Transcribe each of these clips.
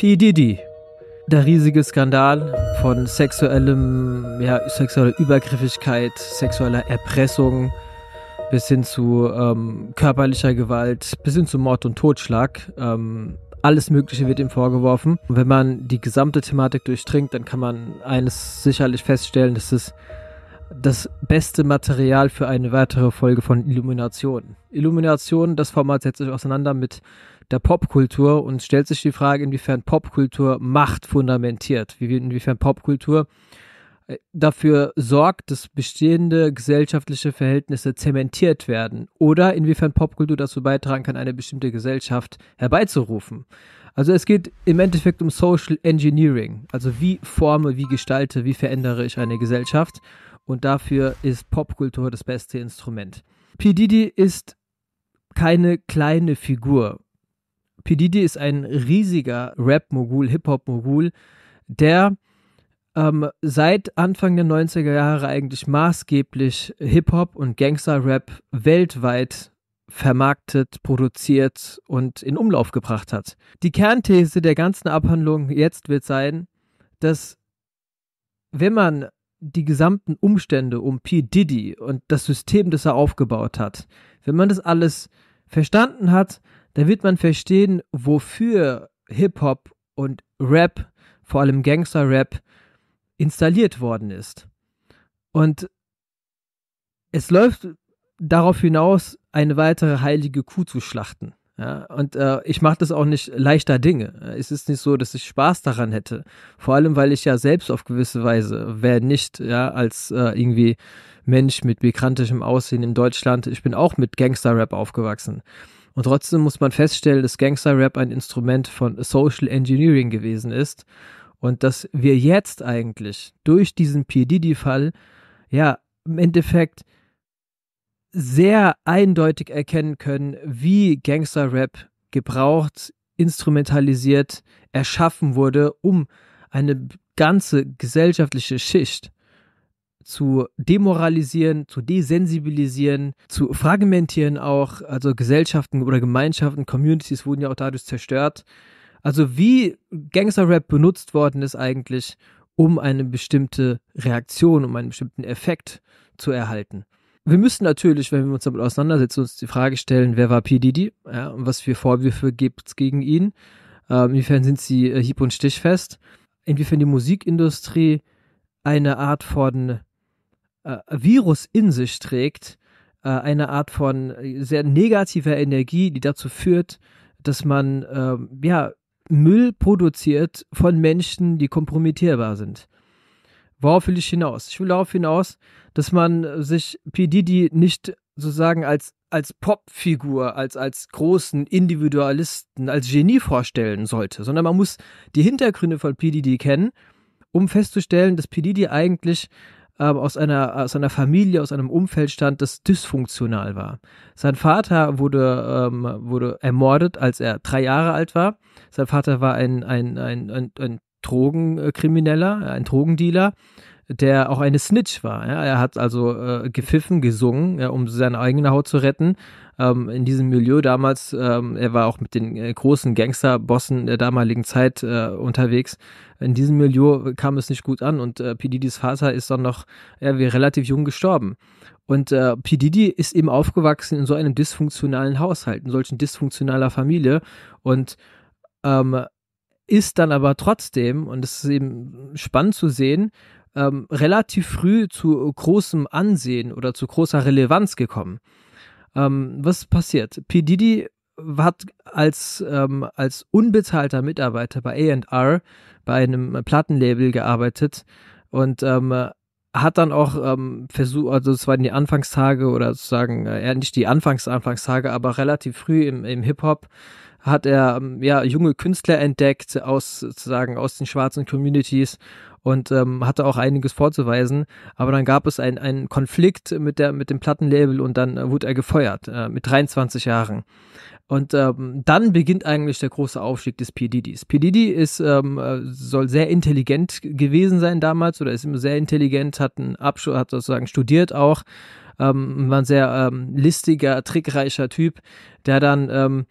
PDD. Der riesige Skandal von sexuellem, ja, sexueller Übergriffigkeit, sexueller Erpressung bis hin zu ähm, körperlicher Gewalt, bis hin zu Mord und Totschlag. Ähm, alles Mögliche wird ihm vorgeworfen. Und wenn man die gesamte Thematik durchdringt, dann kann man eines sicherlich feststellen, das ist das beste Material für eine weitere Folge von Illumination. Illumination, das Format setzt sich auseinander mit der Popkultur und stellt sich die Frage, inwiefern Popkultur Macht fundamentiert, inwiefern Popkultur äh, dafür sorgt, dass bestehende gesellschaftliche Verhältnisse zementiert werden oder inwiefern Popkultur dazu beitragen kann, eine bestimmte Gesellschaft herbeizurufen. Also es geht im Endeffekt um Social Engineering, also wie forme, wie gestalte, wie verändere ich eine Gesellschaft und dafür ist Popkultur das beste Instrument. P. Didi ist keine kleine Figur. P. Diddy ist ein riesiger Rap-Mogul, Hip-Hop-Mogul, der ähm, seit Anfang der 90er Jahre eigentlich maßgeblich Hip-Hop und Gangster-Rap weltweit vermarktet, produziert und in Umlauf gebracht hat. Die Kernthese der ganzen Abhandlung jetzt wird sein, dass wenn man die gesamten Umstände um P. Diddy und das System, das er aufgebaut hat, wenn man das alles verstanden hat, da wird man verstehen, wofür Hip-Hop und Rap, vor allem Gangster-Rap, installiert worden ist. Und es läuft darauf hinaus, eine weitere heilige Kuh zu schlachten. Ja, und äh, ich mache das auch nicht leichter Dinge. Es ist nicht so, dass ich Spaß daran hätte. Vor allem, weil ich ja selbst auf gewisse Weise, wer nicht, ja, als äh, irgendwie Mensch mit migrantischem Aussehen in Deutschland, ich bin auch mit Gangster-Rap aufgewachsen. Und trotzdem muss man feststellen, dass Gangster-Rap ein Instrument von Social Engineering gewesen ist und dass wir jetzt eigentlich durch diesen P. Diddy-Fall ja im Endeffekt sehr eindeutig erkennen können, wie Gangster-Rap gebraucht, instrumentalisiert, erschaffen wurde, um eine ganze gesellschaftliche Schicht zu demoralisieren, zu desensibilisieren, zu fragmentieren auch. Also Gesellschaften oder Gemeinschaften, Communities wurden ja auch dadurch zerstört. Also wie Gangster-Rap benutzt worden ist eigentlich, um eine bestimmte Reaktion, um einen bestimmten Effekt zu erhalten. Wir müssen natürlich, wenn wir uns damit auseinandersetzen, uns die Frage stellen, wer war P. Didi ja, und was für Vorwürfe gibt es gegen ihn? Äh, inwiefern sind sie äh, hieb- und stichfest? Inwiefern die Musikindustrie eine Art von äh, Virus in sich trägt, äh, eine Art von äh, sehr negativer Energie, die dazu führt, dass man äh, ja, Müll produziert von Menschen, die kompromittierbar sind. Worauf will ich hinaus? Ich will darauf hinaus, dass man sich P. Didi nicht sozusagen als, als Popfigur, als, als großen Individualisten, als Genie vorstellen sollte, sondern man muss die Hintergründe von P. Didi kennen, um festzustellen, dass P. Didi eigentlich äh, aus, einer, aus einer Familie, aus einem Umfeld stand, das dysfunktional war. Sein Vater wurde, ähm, wurde ermordet, als er drei Jahre alt war. Sein Vater war ein, ein, ein, ein, ein Drogenkrimineller, äh, ein Drogendealer der auch eine Snitch war. Ja. Er hat also äh, gepfiffen, gesungen, ja, um seine eigene Haut zu retten ähm, in diesem Milieu damals. Ähm, er war auch mit den äh, großen Gangsterbossen der damaligen Zeit äh, unterwegs. In diesem Milieu kam es nicht gut an und äh, P. Vater ist dann noch ja, relativ jung gestorben. Und äh, P. ist eben aufgewachsen in so einem dysfunktionalen Haushalt, in solchen dysfunktionaler Familie und ähm, ist dann aber trotzdem, und es ist eben spannend zu sehen, ähm, relativ früh zu großem Ansehen oder zu großer Relevanz gekommen. Ähm, was passiert? P. Didi hat als, ähm, als unbezahlter Mitarbeiter bei AR bei einem Plattenlabel gearbeitet und ähm, hat dann auch ähm, versucht, also es waren die Anfangstage oder sozusagen, äh, nicht die Anfangs-Anfangstage, aber relativ früh im, im Hip-Hop hat er ähm, ja junge Künstler entdeckt aus sozusagen aus den schwarzen Communities und ähm, hatte auch einiges vorzuweisen. Aber dann gab es einen Konflikt mit, der, mit dem Plattenlabel und dann äh, wurde er gefeuert äh, mit 23 Jahren. Und ähm, dann beginnt eigentlich der große Aufstieg des P. Didis. ist, ähm, äh, soll sehr intelligent gewesen sein damals oder ist immer sehr intelligent, hat, einen Abschluss, hat sozusagen studiert auch, ähm, war ein sehr ähm, listiger, trickreicher Typ, der dann ähm,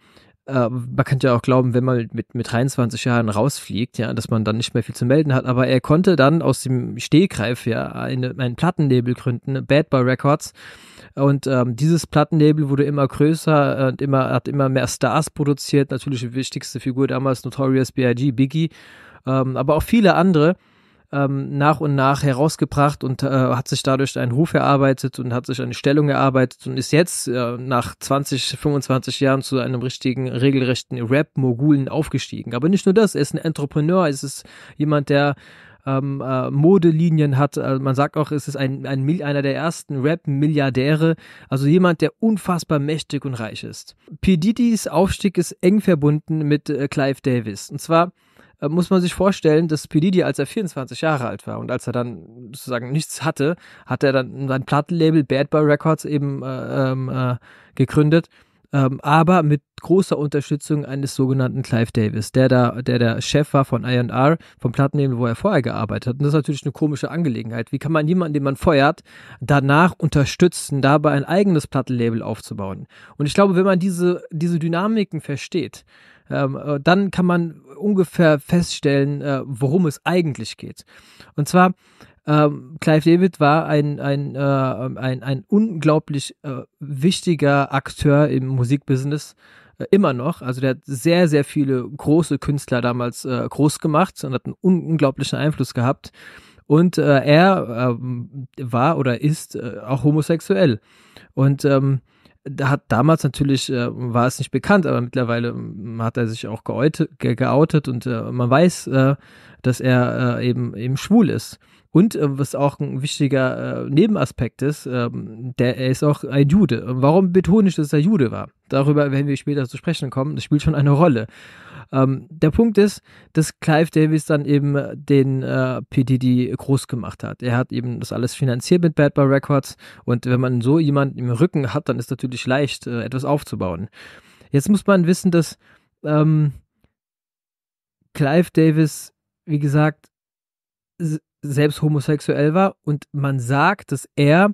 äh, man könnte ja auch glauben, wenn man mit, mit 23 Jahren rausfliegt, ja, dass man dann nicht mehr viel zu melden hat. Aber er konnte dann aus dem Stehgreif ja eine, einen Plattennebel gründen, Bad Boy Records. Und ähm, dieses Plattennebel wurde immer größer und immer, hat immer mehr Stars produziert. Natürlich die wichtigste Figur damals Notorious B.I.G., Biggie, ähm, aber auch viele andere ähm, nach und nach herausgebracht und äh, hat sich dadurch einen Ruf erarbeitet und hat sich eine Stellung erarbeitet und ist jetzt äh, nach 20, 25 Jahren zu einem richtigen, regelrechten Rap-Mogulen aufgestiegen. Aber nicht nur das, er ist ein Entrepreneur, es ist jemand, der ähm, äh, Modelinien hat. Äh, man sagt auch, es ist ein, ein einer der ersten Rap-Milliardäre, also jemand, der unfassbar mächtig und reich ist. P. Didis Aufstieg ist eng verbunden mit äh, Clive Davis. Und zwar äh, muss man sich vorstellen, dass Spiridi, als er 24 Jahre alt war und als er dann sozusagen nichts hatte, hat er dann sein Plattenlabel Bad Boy Records eben äh, ähm, äh, gegründet ähm, aber mit großer Unterstützung eines sogenannten Clive Davis, der da, der, der Chef war von IR, vom Plattenlabel, wo er vorher gearbeitet hat. Und das ist natürlich eine komische Angelegenheit. Wie kann man jemanden, den man feuert, danach unterstützen, dabei ein eigenes Plattenlabel aufzubauen? Und ich glaube, wenn man diese, diese Dynamiken versteht, ähm, äh, dann kann man ungefähr feststellen, äh, worum es eigentlich geht. Und zwar ähm, Clive David war ein, ein, äh, ein, ein unglaublich äh, wichtiger Akteur im Musikbusiness äh, immer noch. Also der hat sehr, sehr viele große Künstler damals äh, groß gemacht und hat einen unglaublichen Einfluss gehabt. Und äh, er äh, war oder ist äh, auch homosexuell. Und ähm, hat damals natürlich, äh, war es nicht bekannt, aber mittlerweile ähm, hat er sich auch geoutet, geoutet und man weiß, dass er eben, eben schwul ist. Und äh, was auch ein wichtiger äh, Nebenaspekt ist, ähm, der, er ist auch ein Jude. Warum betone ich, dass er Jude war? Darüber werden wir später zu sprechen kommen. Das spielt schon eine Rolle. Ähm, der Punkt ist, dass Clive Davis dann eben äh, den äh, PDD groß gemacht hat. Er hat eben das alles finanziert mit Bad Boy Records. Und wenn man so jemanden im Rücken hat, dann ist natürlich leicht, äh, etwas aufzubauen. Jetzt muss man wissen, dass ähm, Clive Davis, wie gesagt, selbst homosexuell war und man sagt, dass er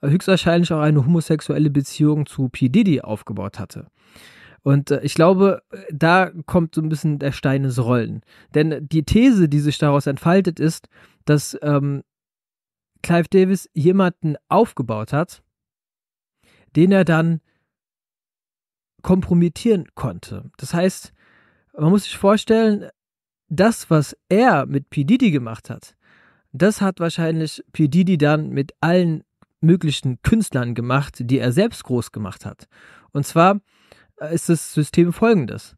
höchstwahrscheinlich auch eine homosexuelle Beziehung zu P. Diddy aufgebaut hatte. Und äh, ich glaube, äh, da kommt so ein bisschen der Stein ins Rollen. Denn die These, die sich daraus entfaltet, ist, dass ähm, Clive Davis jemanden aufgebaut hat, den er dann kompromittieren konnte. Das heißt, man muss sich vorstellen, das, was er mit P. Diddy gemacht hat, das hat wahrscheinlich P. Didi dann mit allen möglichen Künstlern gemacht, die er selbst groß gemacht hat. Und zwar äh, ist das System folgendes.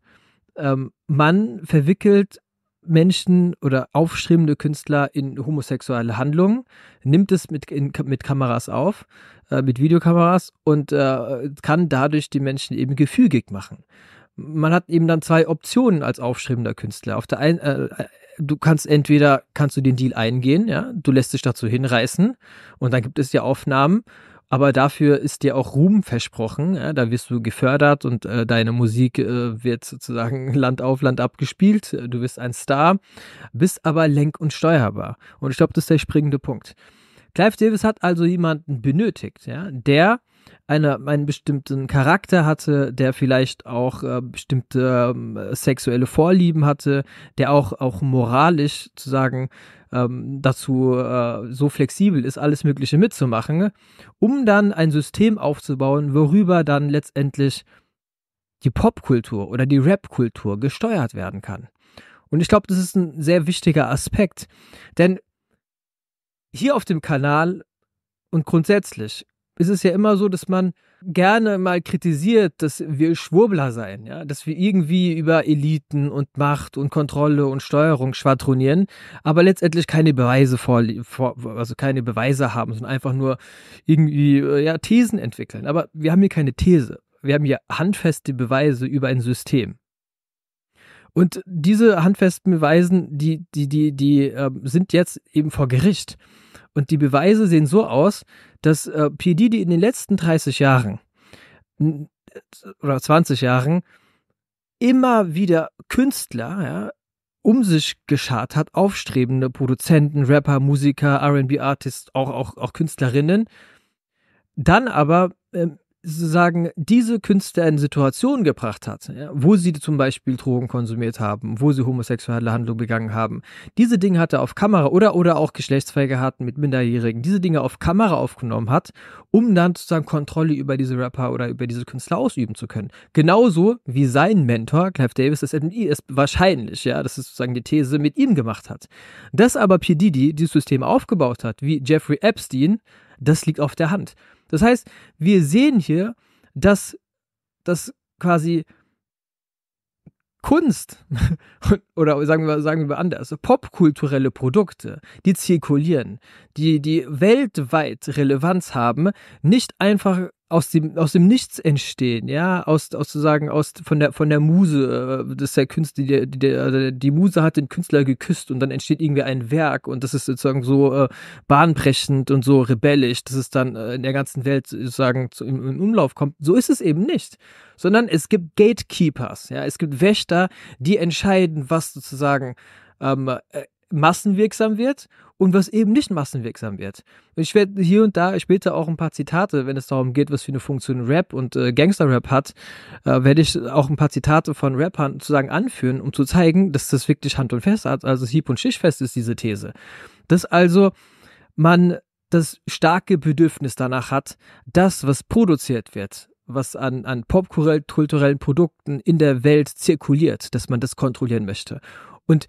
Ähm, man verwickelt Menschen oder aufstrebende Künstler in homosexuelle Handlungen, nimmt es mit, in, mit Kameras auf, äh, mit Videokameras und äh, kann dadurch die Menschen eben gefügig machen. Man hat eben dann zwei Optionen als aufstrebender Künstler. Auf der einen, äh, äh du kannst entweder kannst du den Deal eingehen, ja, du lässt dich dazu hinreißen und dann gibt es ja Aufnahmen, aber dafür ist dir auch Ruhm versprochen, ja, da wirst du gefördert und äh, deine Musik äh, wird sozusagen Land auf Land abgespielt, äh, du wirst ein Star, bist aber lenk- und steuerbar und ich glaube, das ist der springende Punkt. Clive Davis hat also jemanden benötigt, ja, der eine, einen bestimmten Charakter hatte, der vielleicht auch äh, bestimmte äh, sexuelle Vorlieben hatte, der auch, auch moralisch zu sagen ähm, dazu äh, so flexibel ist, alles Mögliche mitzumachen, um dann ein System aufzubauen, worüber dann letztendlich die Popkultur oder die Rapkultur gesteuert werden kann. Und ich glaube, das ist ein sehr wichtiger Aspekt, denn hier auf dem Kanal und grundsätzlich ist es ja immer so, dass man gerne mal kritisiert, dass wir Schwurbler seien, ja, dass wir irgendwie über Eliten und Macht und Kontrolle und Steuerung schwadronieren, aber letztendlich keine Beweise vor, vor also keine Beweise haben, sondern einfach nur irgendwie äh, ja Thesen entwickeln. Aber wir haben hier keine These, wir haben hier handfeste Beweise über ein System. Und diese handfesten Beweisen, die die die die äh, sind jetzt eben vor Gericht. Und die Beweise sehen so aus, dass äh, P. Diddy in den letzten 30 Jahren oder 20 Jahren immer wieder Künstler ja, um sich geschart hat, aufstrebende Produzenten, Rapper, Musiker, RB-Artists, auch, auch, auch Künstlerinnen, dann aber ähm, sozusagen diese Künstler in Situationen gebracht hat, ja, wo sie zum Beispiel Drogen konsumiert haben, wo sie homosexuelle Handlungen begangen haben. Diese Dinge hat er auf Kamera oder, oder auch Geschlechtsverkehr mit Minderjährigen, diese Dinge auf Kamera aufgenommen hat, um dann sozusagen Kontrolle über diese Rapper oder über diese Künstler ausüben zu können. Genauso wie sein Mentor, Clive Davis, das MI ist wahrscheinlich, ja, das ist sozusagen die These, mit ihm gemacht hat. Dass aber P. Didi dieses System aufgebaut hat, wie Jeffrey Epstein, das liegt auf der Hand. Das heißt, wir sehen hier, dass, dass quasi Kunst oder sagen wir, sagen wir anders, popkulturelle Produkte, die zirkulieren, die, die weltweit Relevanz haben, nicht einfach aus dem, aus dem Nichts entstehen, ja, aus, aus zu sagen, aus, von der, von der Muse, äh, das ist der Künstler, die, die, die also die Muse hat den Künstler geküsst und dann entsteht irgendwie ein Werk und das ist sozusagen so äh, bahnbrechend und so rebellisch, dass es dann äh, in der ganzen Welt sozusagen zu, im, im Umlauf kommt. So ist es eben nicht, sondern es gibt Gatekeepers, ja, es gibt Wächter, die entscheiden, was sozusagen ähm, äh, massenwirksam wird und was eben nicht massenwirksam wird. Ich werde hier und da später auch ein paar Zitate, wenn es darum geht, was für eine Funktion Rap und äh, Gangster-Rap hat, äh, werde ich auch ein paar Zitate von Rappern sozusagen anführen, um zu zeigen, dass das wirklich Hand und Fest hat, also hieb- und schichtfest ist diese These. Dass also man das starke Bedürfnis danach hat, das, was produziert wird, was an, an popkulturellen Produkten in der Welt zirkuliert, dass man das kontrollieren möchte. Und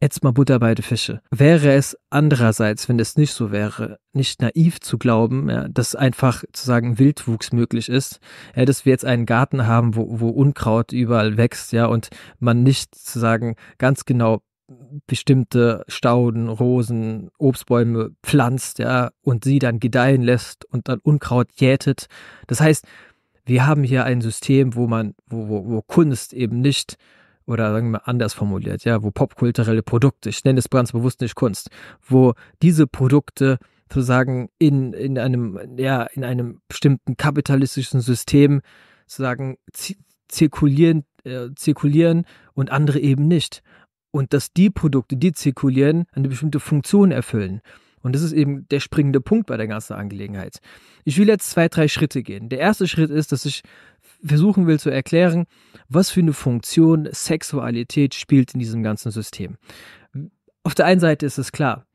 Jetzt mal Butter bei den Fische. Wäre es andererseits, wenn es nicht so wäre, nicht naiv zu glauben, ja, dass einfach zu sagen Wildwuchs möglich ist, ja, dass wir jetzt einen Garten haben, wo, wo Unkraut überall wächst, ja, und man nicht zu sagen ganz genau bestimmte Stauden, Rosen, Obstbäume pflanzt, ja, und sie dann gedeihen lässt und dann Unkraut jätet. Das heißt, wir haben hier ein System, wo man, wo, wo, wo Kunst eben nicht oder sagen wir mal anders formuliert, ja, wo popkulturelle Produkte, ich nenne es ganz bewusst nicht Kunst, wo diese Produkte sozusagen in, in einem, ja, in einem bestimmten kapitalistischen System sozusagen zirkulieren, äh, zirkulieren und andere eben nicht. Und dass die Produkte, die zirkulieren, eine bestimmte Funktion erfüllen. Und das ist eben der springende Punkt bei der ganzen Angelegenheit. Ich will jetzt zwei, drei Schritte gehen. Der erste Schritt ist, dass ich versuchen will zu erklären, was für eine Funktion Sexualität spielt in diesem ganzen System. Auf der einen Seite ist es klar,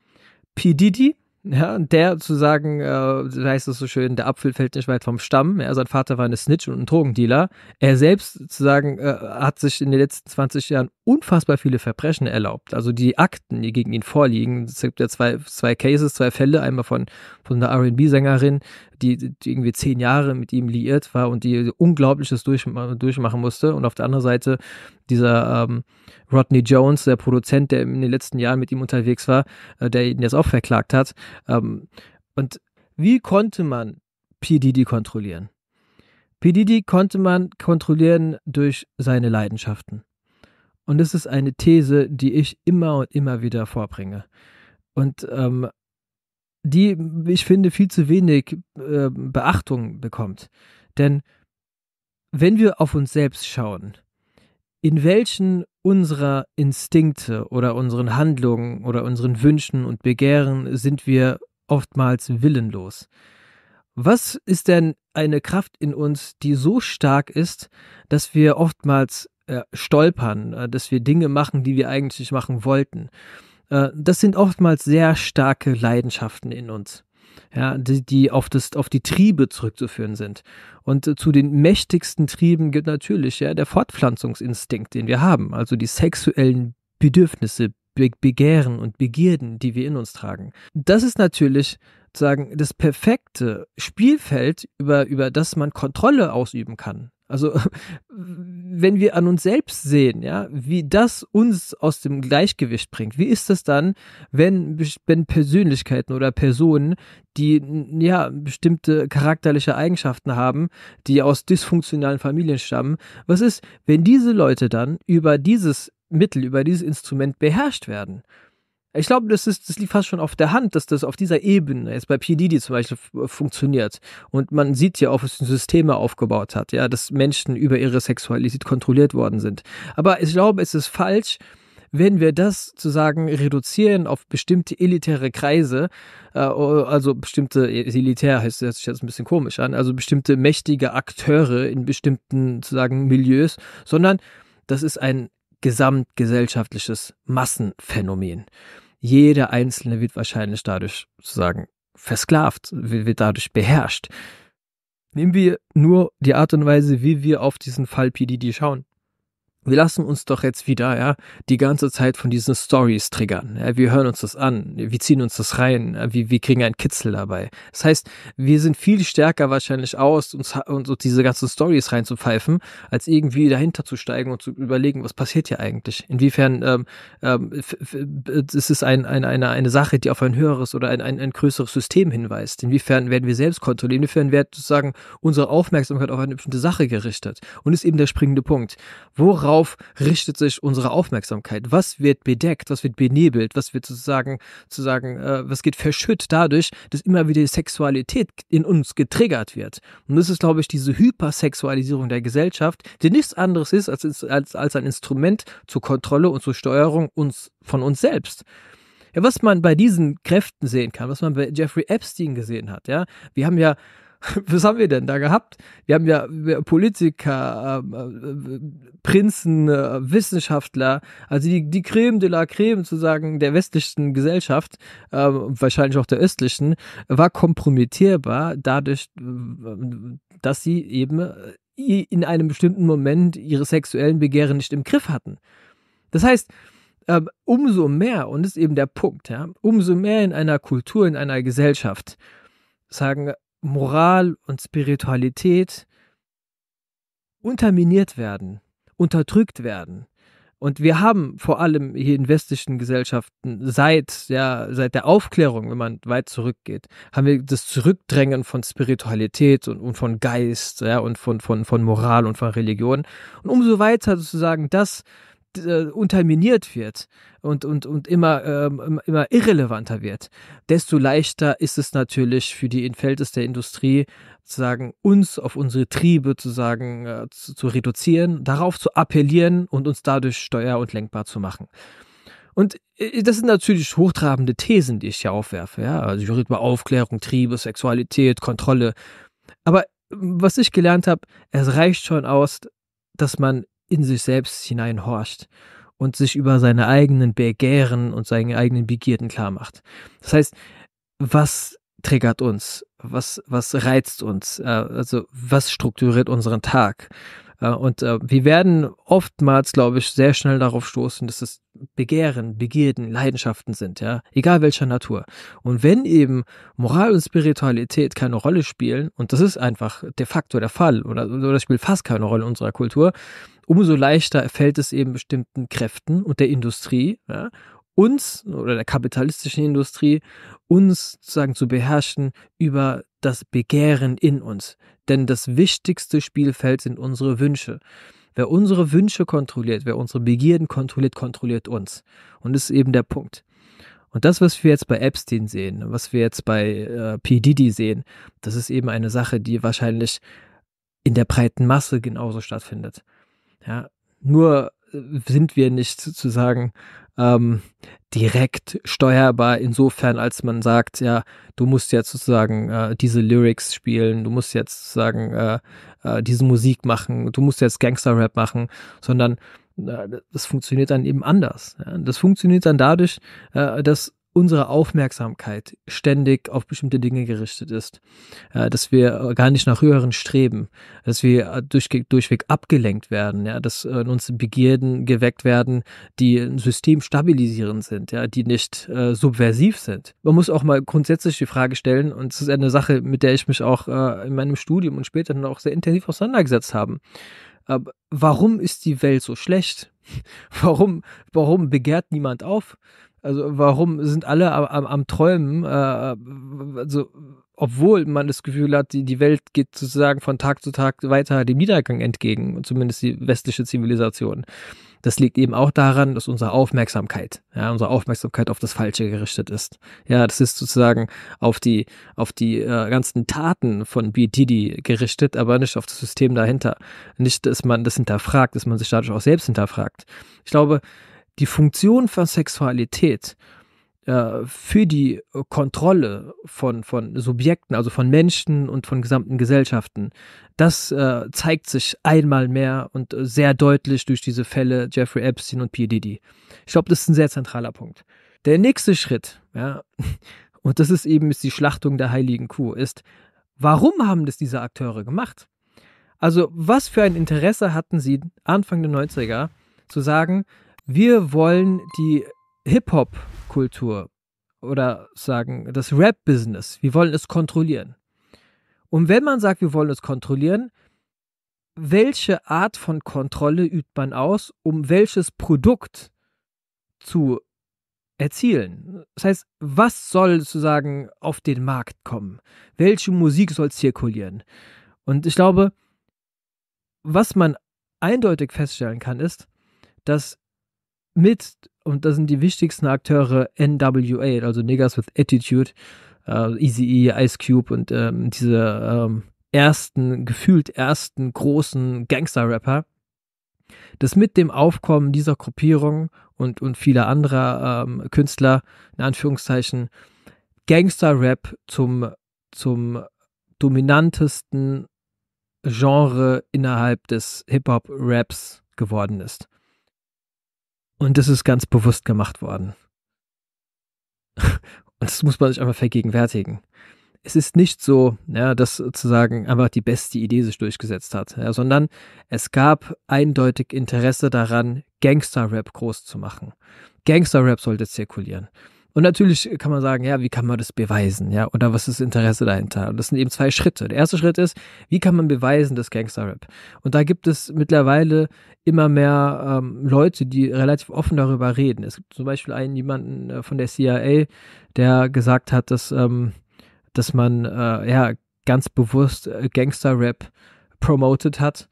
P. Didi, ja, der zu sagen, äh, heißt es so schön, der Apfel fällt nicht weit vom Stamm. Ja, sein Vater war eine Snitch und ein Drogendealer. Er selbst zu sagen, äh, hat sich in den letzten 20 Jahren unfassbar viele Verbrechen erlaubt. Also die Akten, die gegen ihn vorliegen. Es gibt ja zwei, zwei Cases, zwei Fälle. Einmal von, von der RB-Sängerin, die, die, irgendwie zehn Jahre mit ihm liiert war und die Unglaubliches durch, durchmachen musste. Und auf der anderen Seite dieser ähm, Rodney Jones, der Produzent, der in den letzten Jahren mit ihm unterwegs war, äh, der ihn jetzt auch verklagt hat. Ähm, und wie konnte man P. Diddy kontrollieren? P. Diddy konnte man kontrollieren durch seine Leidenschaften. Und das ist eine These, die ich immer und immer wieder vorbringe. Und ähm, die ich finde viel zu wenig äh, Beachtung bekommt. Denn wenn wir auf uns selbst schauen, in welchen unserer Instinkte oder unseren Handlungen oder unseren Wünschen und Begehren sind wir oftmals willenlos? Was ist denn eine Kraft in uns, die so stark ist, dass wir oftmals äh, stolpern, äh, dass wir Dinge machen, die wir eigentlich machen wollten? Äh, das sind oftmals sehr starke Leidenschaften in uns, ja, die, die auf, das, auf die Triebe zurückzuführen sind. Und äh, zu den mächtigsten Trieben gehört natürlich ja, der Fortpflanzungsinstinkt, den wir haben, also die sexuellen Bedürfnisse, Be Begehren und Begierden, die wir in uns tragen. Das ist natürlich sagen, das perfekte Spielfeld, über, über das man Kontrolle ausüben kann. Also wenn wir an uns selbst sehen, ja, wie das uns aus dem Gleichgewicht bringt, wie ist das dann, wenn, wenn Persönlichkeiten oder Personen, die ja bestimmte charakterliche Eigenschaften haben, die aus dysfunktionalen Familien stammen, was ist, wenn diese Leute dann über dieses Mittel, über dieses Instrument beherrscht werden? Ich glaube, das, ist, das lief fast schon auf der Hand, dass das auf dieser Ebene jetzt bei PDD zum Beispiel äh, funktioniert. Und man sieht ja auch, was ein Systeme aufgebaut hat, ja, dass Menschen über ihre Sexualität kontrolliert worden sind. Aber ich glaube, es ist falsch, wenn wir das zu sagen reduzieren auf bestimmte elitäre Kreise, äh, also bestimmte e, elitär heißt hört sich jetzt ein bisschen komisch an, also bestimmte mächtige Akteure in bestimmten zu sagen Milieus, sondern das ist ein gesamtgesellschaftliches Massenphänomen. Jeder Einzelne wird wahrscheinlich dadurch sozusagen versklavt, wird dadurch beherrscht. Nehmen wir nur die Art und Weise, wie wir auf diesen Fall PDD schauen wir lassen uns doch jetzt wieder, ja, die ganze Zeit von diesen Stories triggern. Ja, wir hören uns das an, wir ziehen uns das rein, wir, wir kriegen einen Kitzel dabei. Das heißt, wir sind viel stärker wahrscheinlich aus, uns, uns diese ganzen Stories reinzupfeifen, als irgendwie dahinter zu steigen und zu überlegen, was passiert hier eigentlich. Inwiefern ähm, ähm, äh, es ist ein, ein, eine, eine Sache, die auf ein höheres oder ein, ein, ein größeres System hinweist. Inwiefern werden wir selbst kontrolliert, inwiefern wird sozusagen unsere Aufmerksamkeit auf eine bestimmte Sache gerichtet. Und ist eben der springende Punkt. Worauf worauf richtet sich unsere Aufmerksamkeit? Was wird bedeckt? Was wird benebelt? Was wird sozusagen, sozusagen äh, was geht verschütt dadurch, dass immer wieder die Sexualität in uns getriggert wird? Und das ist, glaube ich, diese Hypersexualisierung der Gesellschaft, die nichts anderes ist als, als, als ein Instrument zur Kontrolle und zur Steuerung uns, von uns selbst. Ja, was man bei diesen Kräften sehen kann, was man bei Jeffrey Epstein gesehen hat, ja, wir haben ja was haben wir denn da gehabt? Wir haben ja Politiker, ähm, äh, Prinzen, äh, Wissenschaftler, also die, die Creme de la Creme zu sagen der westlichen Gesellschaft, äh, wahrscheinlich auch der östlichen, war kompromittierbar dadurch, äh, dass sie eben äh, in einem bestimmten Moment ihre sexuellen Begehren nicht im Griff hatten. Das heißt, ähm, umso mehr, und das ist eben der Punkt, ja, umso mehr in einer Kultur, in einer Gesellschaft sagen, Moral und Spiritualität unterminiert werden, unterdrückt werden. Und wir haben vor allem hier in westlichen Gesellschaften seit, ja, seit der Aufklärung, wenn man weit zurückgeht, haben wir das Zurückdrängen von Spiritualität und, und von Geist ja, und von, von, von Moral und von Religion. Und umso weiter sozusagen das äh, unterminiert wird und, und, und immer, ähm, immer irrelevanter wird, desto leichter ist es natürlich für die Infeld der Industrie, sozusagen uns auf unsere Triebe sozusagen, äh, zu, zu reduzieren, darauf zu appellieren und uns dadurch steuer- und lenkbar zu machen. Und äh, das sind natürlich hochtrabende Thesen, die ich hier aufwerfe. Ja? Also ich rede über Aufklärung, Triebe, Sexualität, Kontrolle. Aber ähm, was ich gelernt habe, es reicht schon aus, dass man in sich selbst hineinhorcht und sich über seine eigenen Begehren und seine eigenen Begierden klar macht. Das heißt, was triggert uns? Was, was reizt uns? Äh, also, was strukturiert unseren Tag? Äh, und äh, wir werden oftmals, glaube ich, sehr schnell darauf stoßen, dass es Begehren, Begierden, Leidenschaften sind, ja, egal welcher Natur. Und wenn eben Moral und Spiritualität keine Rolle spielen, und das ist einfach de facto der Fall, oder, oder spielt fast keine Rolle in unserer Kultur, umso leichter fällt es eben bestimmten Kräften und der Industrie, ja, uns oder der kapitalistischen Industrie, uns sozusagen zu beherrschen über das Begehren in uns, denn das wichtigste Spielfeld sind unsere Wünsche. Wer unsere Wünsche kontrolliert, wer unsere Begierden kontrolliert, kontrolliert uns. Und das ist eben der Punkt. Und das, was wir jetzt bei Epstein sehen, was wir jetzt bei äh, P. Didi sehen, das ist eben eine Sache, die wahrscheinlich in der breiten Masse genauso stattfindet. Ja, nur äh, sind wir nicht sozusagen ähm, direkt steuerbar, insofern als man sagt, ja, du musst jetzt sozusagen äh, diese Lyrics spielen, du musst jetzt sozusagen äh, äh, diese Musik machen, du musst jetzt Gangster-Rap machen, sondern äh, das funktioniert dann eben anders. Das funktioniert dann dadurch, äh, dass unsere Aufmerksamkeit ständig auf bestimmte Dinge gerichtet ist, dass wir äh, gar nicht nach höheren streben, dass wir äh, durch, durchweg abgelenkt werden, ja, dass äh, in uns Begierden geweckt werden, die ein System stabilisierend sind, ja, die nicht äh, subversiv sind. Man muss auch mal grundsätzlich die Frage stellen, und das ist eine Sache, mit der ich mich auch äh, in meinem Studium und später dann auch sehr intensiv auseinandergesetzt habe. Aber warum ist die Welt so schlecht? Warum, warum begehrt niemand auf? Also warum sind alle am, am Träumen? Äh, also obwohl man das Gefühl hat, die, die Welt geht sozusagen von Tag zu Tag weiter dem Niedergang entgegen, zumindest die westliche Zivilisation. Das liegt eben auch daran, dass unsere Aufmerksamkeit, ja, unsere Aufmerksamkeit auf das Falsche gerichtet ist. Ja, das ist sozusagen auf die, auf die äh, ganzen Taten von BTD gerichtet, aber nicht auf das System dahinter. Nicht, dass man das hinterfragt, dass man sich dadurch auch selbst hinterfragt. Ich glaube, die Funktion von Sexualität äh, für die äh, Kontrolle von, von Subjekten, also von Menschen und von gesamten Gesellschaften, das äh, zeigt sich einmal mehr und äh, sehr deutlich durch diese Fälle Jeffrey Epstein und P. Diddy. Ich glaube, das ist ein sehr zentraler Punkt. Der nächste Schritt, ja, und das ist eben ist die Schlachtung der heiligen Kuh, ist, warum haben das diese Akteure gemacht? Also, was für ein Interesse hatten sie Anfang der 90er zu sagen, wir wollen die Hip-Hop-Kultur oder sagen das Rap-Business, wir wollen es kontrollieren. Und wenn man sagt, wir wollen es kontrollieren, welche Art von Kontrolle übt man aus, um welches Produkt zu erzielen? Das heißt, was soll sozusagen auf den Markt kommen? Welche Musik soll zirkulieren? Und ich glaube, was man eindeutig feststellen kann, ist, dass mit, und das sind die wichtigsten Akteure, NWA, also Niggas with Attitude, äh, Easy E, Ice Cube und ähm, diese ähm, ersten, gefühlt ersten großen Gangster-Rapper, dass mit dem Aufkommen dieser Gruppierung und, und vieler anderer ähm, Künstler, in Anführungszeichen, Gangster-Rap zum, zum dominantesten Genre innerhalb des Hip-Hop-Raps geworden ist. Und das ist ganz bewusst gemacht worden. Und das muss man sich einfach vergegenwärtigen. Es ist nicht so, ja, dass sozusagen einfach die beste Idee sich durchgesetzt hat, ja, sondern es gab eindeutig Interesse daran, Gangster-Rap groß zu machen. Gangster-Rap sollte zirkulieren. Und natürlich kann man sagen, ja, wie kann man das beweisen, ja, oder was ist das Interesse dahinter? Und das sind eben zwei Schritte. Der erste Schritt ist, wie kann man beweisen, dass Gangster-Rap? Und da gibt es mittlerweile immer mehr ähm, Leute, die relativ offen darüber reden. Es gibt zum Beispiel einen jemanden äh, von der CIA, der gesagt hat, dass, ähm, dass man äh, ja ganz bewusst äh, Gangster-Rap promoted hat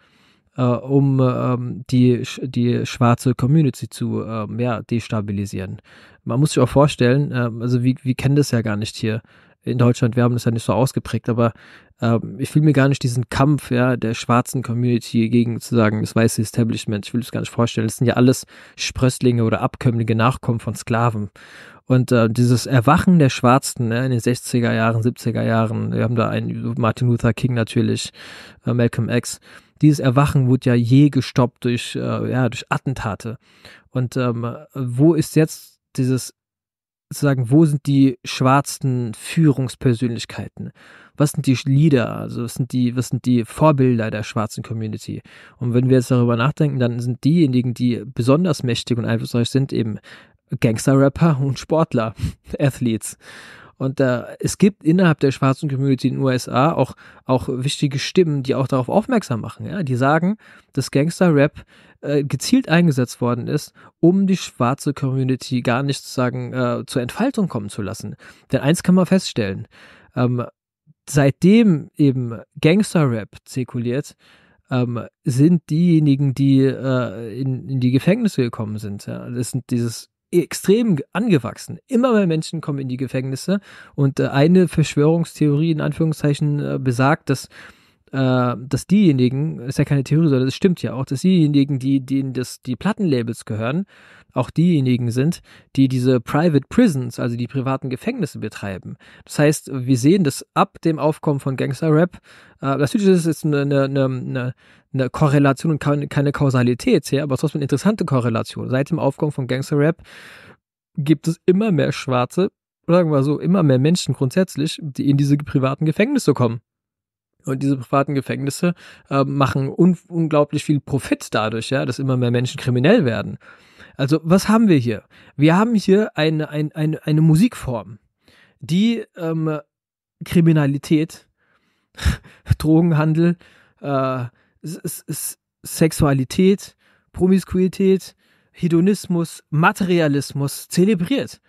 äh, um ähm, die, die schwarze Community zu ähm, ja, destabilisieren. Man muss sich auch vorstellen, äh, also wir, wir kennen das ja gar nicht hier in Deutschland, wir haben das ja nicht so ausgeprägt, aber äh, ich will mir gar nicht diesen Kampf ja, der schwarzen Community gegen zu sagen, das weiße Establishment, ich will das gar nicht vorstellen. Das sind ja alles Sprösslinge oder Abkömmlinge, Nachkommen von Sklaven. Und äh, dieses Erwachen der Schwarzen ne, in den 60er Jahren, 70er Jahren, wir haben da einen Martin Luther King natürlich, äh, Malcolm X, dieses Erwachen wurde ja je gestoppt durch, äh, ja, durch Attentate. Und ähm, wo ist jetzt dieses sozusagen, wo sind die schwarzen Führungspersönlichkeiten? Was sind die Leader? Also was sind die, was sind die Vorbilder der schwarzen Community? Und wenn wir jetzt darüber nachdenken, dann sind diejenigen, die besonders mächtig und einflussreich sind, eben Gangster-Rapper und Sportler, Athletes. Und da, es gibt innerhalb der schwarzen Community in den USA auch, auch wichtige Stimmen, die auch darauf aufmerksam machen, ja? die sagen, dass Gangster-Rap äh, gezielt eingesetzt worden ist, um die schwarze Community gar nicht sozusagen äh, zur Entfaltung kommen zu lassen. Denn eins kann man feststellen, ähm, seitdem eben Gangster-Rap zirkuliert, ähm, sind diejenigen, die äh, in, in, die Gefängnisse gekommen sind. Ja? Das sind dieses extrem angewachsen. Immer mehr Menschen kommen in die Gefängnisse und äh, eine Verschwörungstheorie in Anführungszeichen äh, besagt, dass äh, dass diejenigen, ist ja keine Theorie, sondern das stimmt ja auch, dass diejenigen, die denen das, die Plattenlabels gehören, auch diejenigen sind, die diese Private Prisons, also die privaten Gefängnisse betreiben. Das heißt, wir sehen das ab dem Aufkommen von Gangster-Rap. Äh, natürlich ist es jetzt eine, eine, eine, eine Korrelation und keine, Kausalität, ja, aber trotzdem eine interessante Korrelation. Seit dem Aufkommen von Gangster-Rap gibt es immer mehr Schwarze, sagen wir so, immer mehr Menschen grundsätzlich, die in diese privaten Gefängnisse kommen. Und diese privaten Gefängnisse äh, machen un unglaublich viel Profit dadurch, ja, dass immer mehr Menschen kriminell werden. Also, was haben wir hier? Wir haben hier eine, eine, eine, eine Musikform, die ähm, Kriminalität, Drogenhandel, äh, Sexualität, Promiskuität, Hedonismus, Materialismus zelebriert.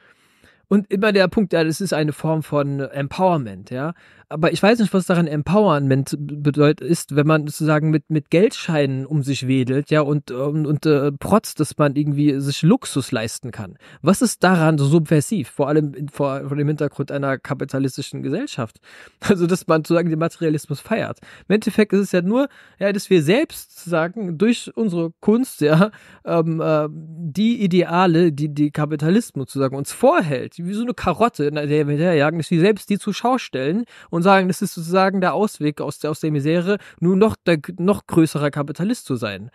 Und immer der Punkt, ja, das ist eine Form von Empowerment, ja. Aber ich weiß nicht, was daran Empowerment bedeutet ist, wenn man sozusagen mit, mit Geldscheinen um sich wedelt, ja, und, und, ähm, und äh, protzt, dass man irgendwie sich Luxus leisten kann. Was ist daran so subversiv, vor allem in, vor, vor dem Hintergrund einer kapitalistischen Gesellschaft? Also, dass man sozusagen den Materialismus feiert. Im Endeffekt ist es ja nur, ja, dass wir selbst sozusagen durch unsere Kunst, ja, ähm, äh, die Ideale, die, die Kapitalismus sozusagen uns vorhält, wie so eine Karotte, in der wir hinterherjagen, dass wir selbst die zur Schau stellen und sagen, das ist sozusagen der Ausweg aus der, aus der Misere, nur noch der, noch größerer Kapitalist zu sein.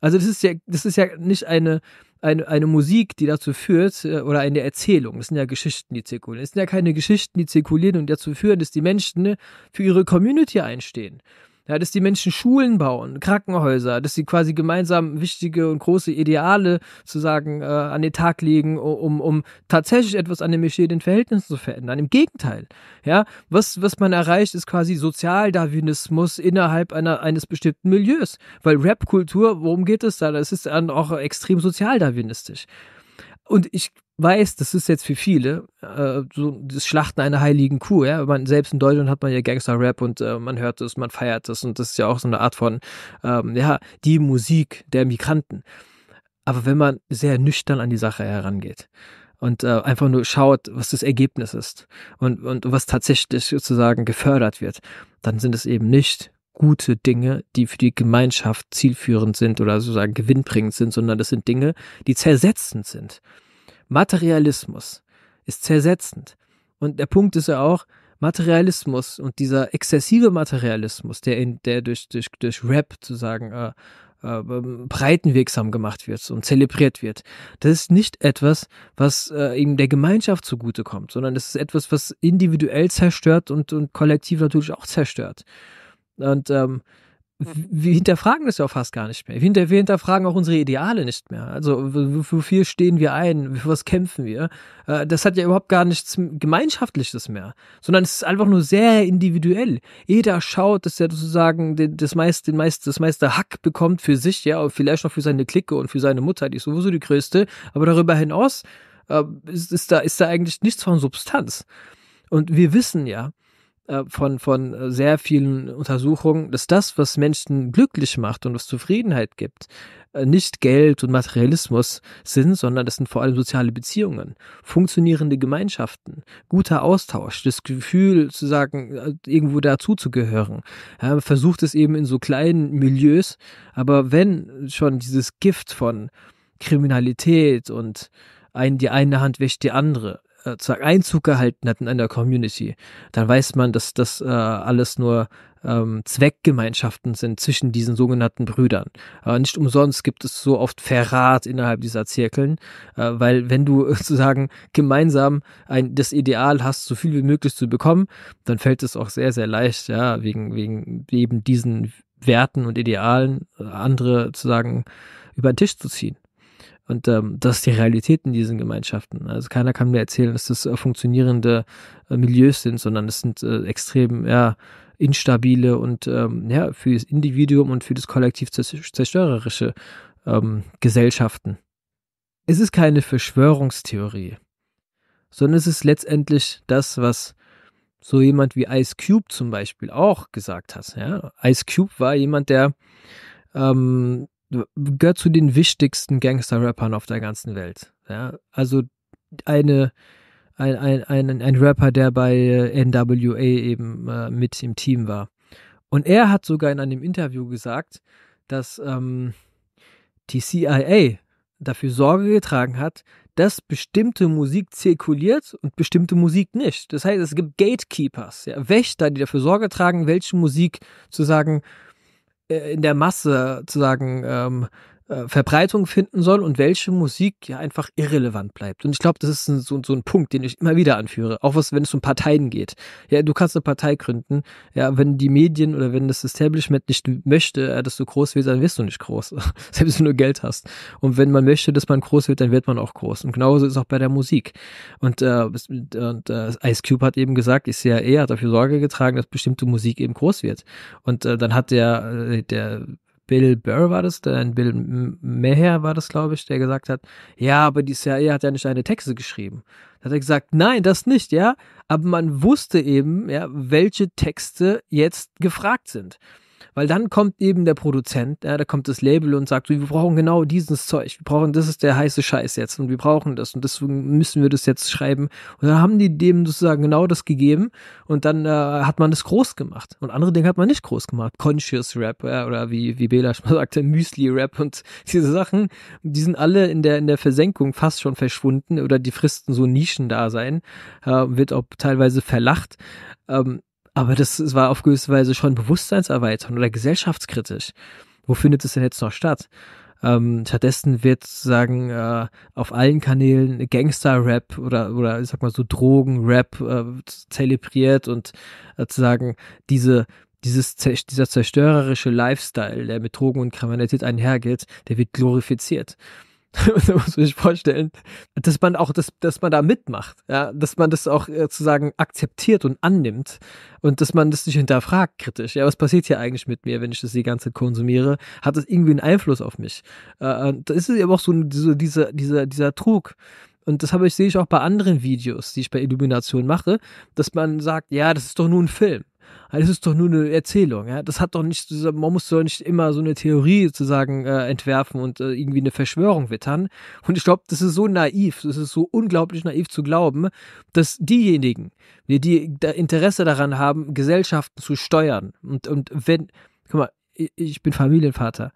Also das ist ja, das ist ja nicht eine, eine, eine Musik, die dazu führt, äh, oder eine Erzählung. Das sind ja Geschichten, die zirkulieren. Das sind ja keine Geschichten, die zirkulieren und dazu führen, dass die Menschen für ihre Community einstehen. Ja, dass die Menschen Schulen bauen, Krankenhäuser, dass sie quasi gemeinsam wichtige und große Ideale zu sagen äh, an den Tag legen, um, um tatsächlich etwas an den bestehenden Verhältnissen zu verändern. Im Gegenteil, ja, was, was man erreicht, ist quasi Sozialdarwinismus innerhalb einer, eines bestimmten Milieus. Weil Rap-Kultur, worum geht es da? Das ist dann auch extrem sozialdarwinistisch. Und ich weiß, das ist jetzt für viele äh, so das Schlachten einer heiligen Kuh. Ja? Man, selbst in Deutschland hat man ja Gangster-Rap und äh, man hört es, man feiert es und das ist ja auch so eine Art von, ähm, ja, die Musik der Migranten. Aber wenn man sehr nüchtern an die Sache herangeht und äh, einfach nur schaut, was das Ergebnis ist und, und was tatsächlich sozusagen gefördert wird, dann sind es eben nicht gute Dinge, die für die Gemeinschaft zielführend sind oder sozusagen gewinnbringend sind, sondern das sind Dinge, die zersetzend sind. Materialismus ist zersetzend. Und der Punkt ist ja auch, Materialismus und dieser exzessive Materialismus, der, in, der durch, durch, durch Rap sozusagen äh, äh, breitenwirksam gemacht wird und zelebriert wird, das ist nicht etwas, was äh, eben der Gemeinschaft zugutekommt, sondern es ist etwas, was individuell zerstört und, und kollektiv natürlich auch zerstört. Und ähm, mhm. wir hinterfragen das ja auch fast gar nicht mehr. Wir, hinter, wir hinterfragen auch unsere Ideale nicht mehr. Also wofür stehen wir ein? Für was kämpfen wir? Äh, das hat ja überhaupt gar nichts Gemeinschaftliches mehr, sondern es ist einfach nur sehr individuell. Jeder schaut, dass er sozusagen das meiste, meist, das meiste Hack bekommt für sich, ja, vielleicht noch für seine Clique und für seine Mutter, die ist sowieso die größte. Aber darüber hinaus äh, ist, ist da, ist da eigentlich nichts von Substanz. Und wir wissen ja, äh, von, von äh, sehr vielen Untersuchungen, dass das, was Menschen glücklich macht und was Zufriedenheit gibt, äh, nicht Geld und Materialismus sind, sondern das sind vor allem soziale Beziehungen, funktionierende Gemeinschaften, guter Austausch, das Gefühl zu sagen, irgendwo dazuzugehören. Ja, versucht es eben in so kleinen Milieus, aber wenn schon dieses Gift von Kriminalität und ein, die eine Hand wäscht die andere, äh, Einzug gehalten hat in einer Community, dann weiß man, dass das äh, alles nur ähm, Zweckgemeinschaften sind zwischen diesen sogenannten Brüdern. Äh, nicht umsonst gibt es so oft Verrat innerhalb dieser Zirkeln, äh, weil wenn du sozusagen gemeinsam ein, das Ideal hast, so viel wie möglich zu bekommen, dann fällt es auch sehr, sehr leicht, ja, wegen, wegen eben diesen Werten und Idealen äh, andere sozusagen über den Tisch zu ziehen. Und ähm, das ist die Realität in diesen Gemeinschaften. Also keiner kann mir erzählen, dass das äh, funktionierende äh, Milieus sind, sondern es sind äh, extrem ja, instabile und ähm, ja, für das Individuum und für das Kollektiv zerstörerische ähm, Gesellschaften. Es ist keine Verschwörungstheorie, sondern es ist letztendlich das, was so jemand wie Ice Cube zum Beispiel auch gesagt hat. Ja? Ice Cube war jemand, der ähm, gehört zu den wichtigsten Gangster-Rappern auf der ganzen Welt. Ja? Also eine, ein, ein, ein, ein Rapper, der bei äh, NWA eben äh, mit im Team war. Und er hat sogar in einem Interview gesagt, dass ähm, die CIA dafür Sorge getragen hat, dass bestimmte Musik zirkuliert und bestimmte Musik nicht. Das heißt, es gibt Gatekeepers, ja, Wächter, die dafür Sorge tragen, welche Musik zu sagen, äh, in der Masse zu sagen, ähm, äh, Verbreitung finden soll und welche Musik ja einfach irrelevant bleibt. Und ich glaube, das ist ein, so, so, ein Punkt, den ich immer wieder anführe, auch was, wenn es um Parteien geht. Ja, du kannst eine Partei gründen, ja, wenn die Medien oder wenn das Establishment nicht möchte, äh, dass du groß wirst, dann wirst du nicht groß, selbst wenn du Geld hast. Und wenn man möchte, dass man groß wird, dann wird man auch groß. Und genauso ist auch bei der Musik. Und, äh, und äh, Ice Cube hat eben gesagt, ich sehe ja eher dafür Sorge getragen, dass bestimmte Musik eben groß wird. Und äh, dann hat der, äh, der Bill Burr war das, der, Bill Meher war das, glaube ich, der gesagt hat, ja, aber die CIA hat ja nicht eine Texte geschrieben. Da hat er gesagt, nein, das nicht, ja, aber man wusste eben, ja, welche Texte jetzt gefragt sind. Weil dann kommt eben der Produzent, ja, da kommt das Label und sagt, wir brauchen genau dieses Zeug, wir brauchen, das ist der heiße Scheiß jetzt und wir brauchen das und deswegen müssen wir das jetzt schreiben. Und dann haben die dem sozusagen genau das gegeben und dann äh, hat man das groß gemacht. Und andere Dinge hat man nicht groß gemacht. Conscious Rap ja, oder wie, wie Bela schon mal sagte, Müsli Rap und diese Sachen, die sind alle in der, in der Versenkung fast schon verschwunden oder die fristen so Nischen da sein, äh, wird auch teilweise verlacht. Ähm, aber das, war auf gewisse Weise schon Bewusstseinserweiternd oder gesellschaftskritisch. Wo findet es denn jetzt noch statt? Ähm, stattdessen wird sozusagen äh, auf allen Kanälen Gangster-Rap oder, oder ich sag mal so Drogen-Rap äh, zelebriert und äh, sozusagen diese, dieses, dieser zerstörerische Lifestyle, der mit Drogen und Kriminalität einhergeht, der wird glorifiziert da muss man sich vorstellen, dass man auch, dass, dass man da mitmacht, ja, dass man das auch äh, sozusagen akzeptiert und annimmt und dass man das nicht hinterfragt kritisch. Ja, was passiert hier eigentlich mit mir, wenn ich das die ganze Zeit konsumiere? Hat das irgendwie einen Einfluss auf mich? Äh, da ist es eben auch so, so dieser, dieser, dieser Trug und das habe ich, sehe ich auch bei anderen Videos, die ich bei Illumination mache, dass man sagt, ja, das ist doch nur ein Film. Das ist doch nur eine Erzählung. Ja? Das hat doch nicht, man muss doch nicht immer so eine Theorie sozusagen äh, entwerfen und äh, irgendwie eine Verschwörung wittern. Und ich glaube, das ist so naiv, das ist so unglaublich naiv zu glauben, dass diejenigen, die, die Interesse daran haben, Gesellschaften zu steuern und, und wenn, guck mal, ich bin Familienvater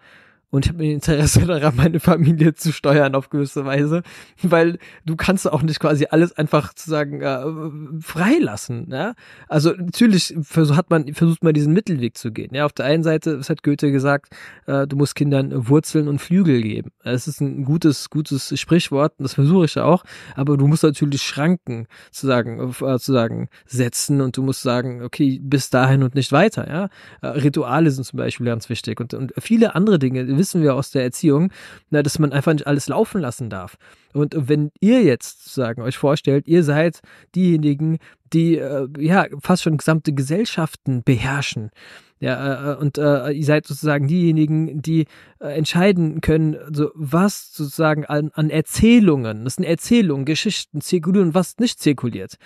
und ich habe ein Interesse daran, meine Familie zu steuern auf gewisse Weise, weil du kannst auch nicht quasi alles einfach zu sagen äh, freilassen. Ja? Ne? Also natürlich hat man versucht man diesen Mittelweg zu gehen. Ja, auf der einen Seite, was hat Goethe gesagt, äh, du musst Kindern Wurzeln und Flügel geben. Es ist ein gutes gutes Sprichwort, das versuche ich auch. Aber du musst natürlich Schranken zu sagen äh, zu sagen setzen und du musst sagen, okay, bis dahin und nicht weiter. Ja, äh, Rituale sind zum Beispiel ganz wichtig und, und viele andere Dinge wissen wir aus der Erziehung, na, dass man einfach nicht alles laufen lassen darf. Und wenn ihr jetzt sagen euch vorstellt, ihr seid diejenigen, die äh, ja fast schon gesamte Gesellschaften beherrschen. Ja, äh, und äh, ihr seid sozusagen diejenigen, die äh, entscheiden können, also was sozusagen an, an Erzählungen, das sind Erzählungen, Geschichten zirkulieren und was nicht zirkuliert.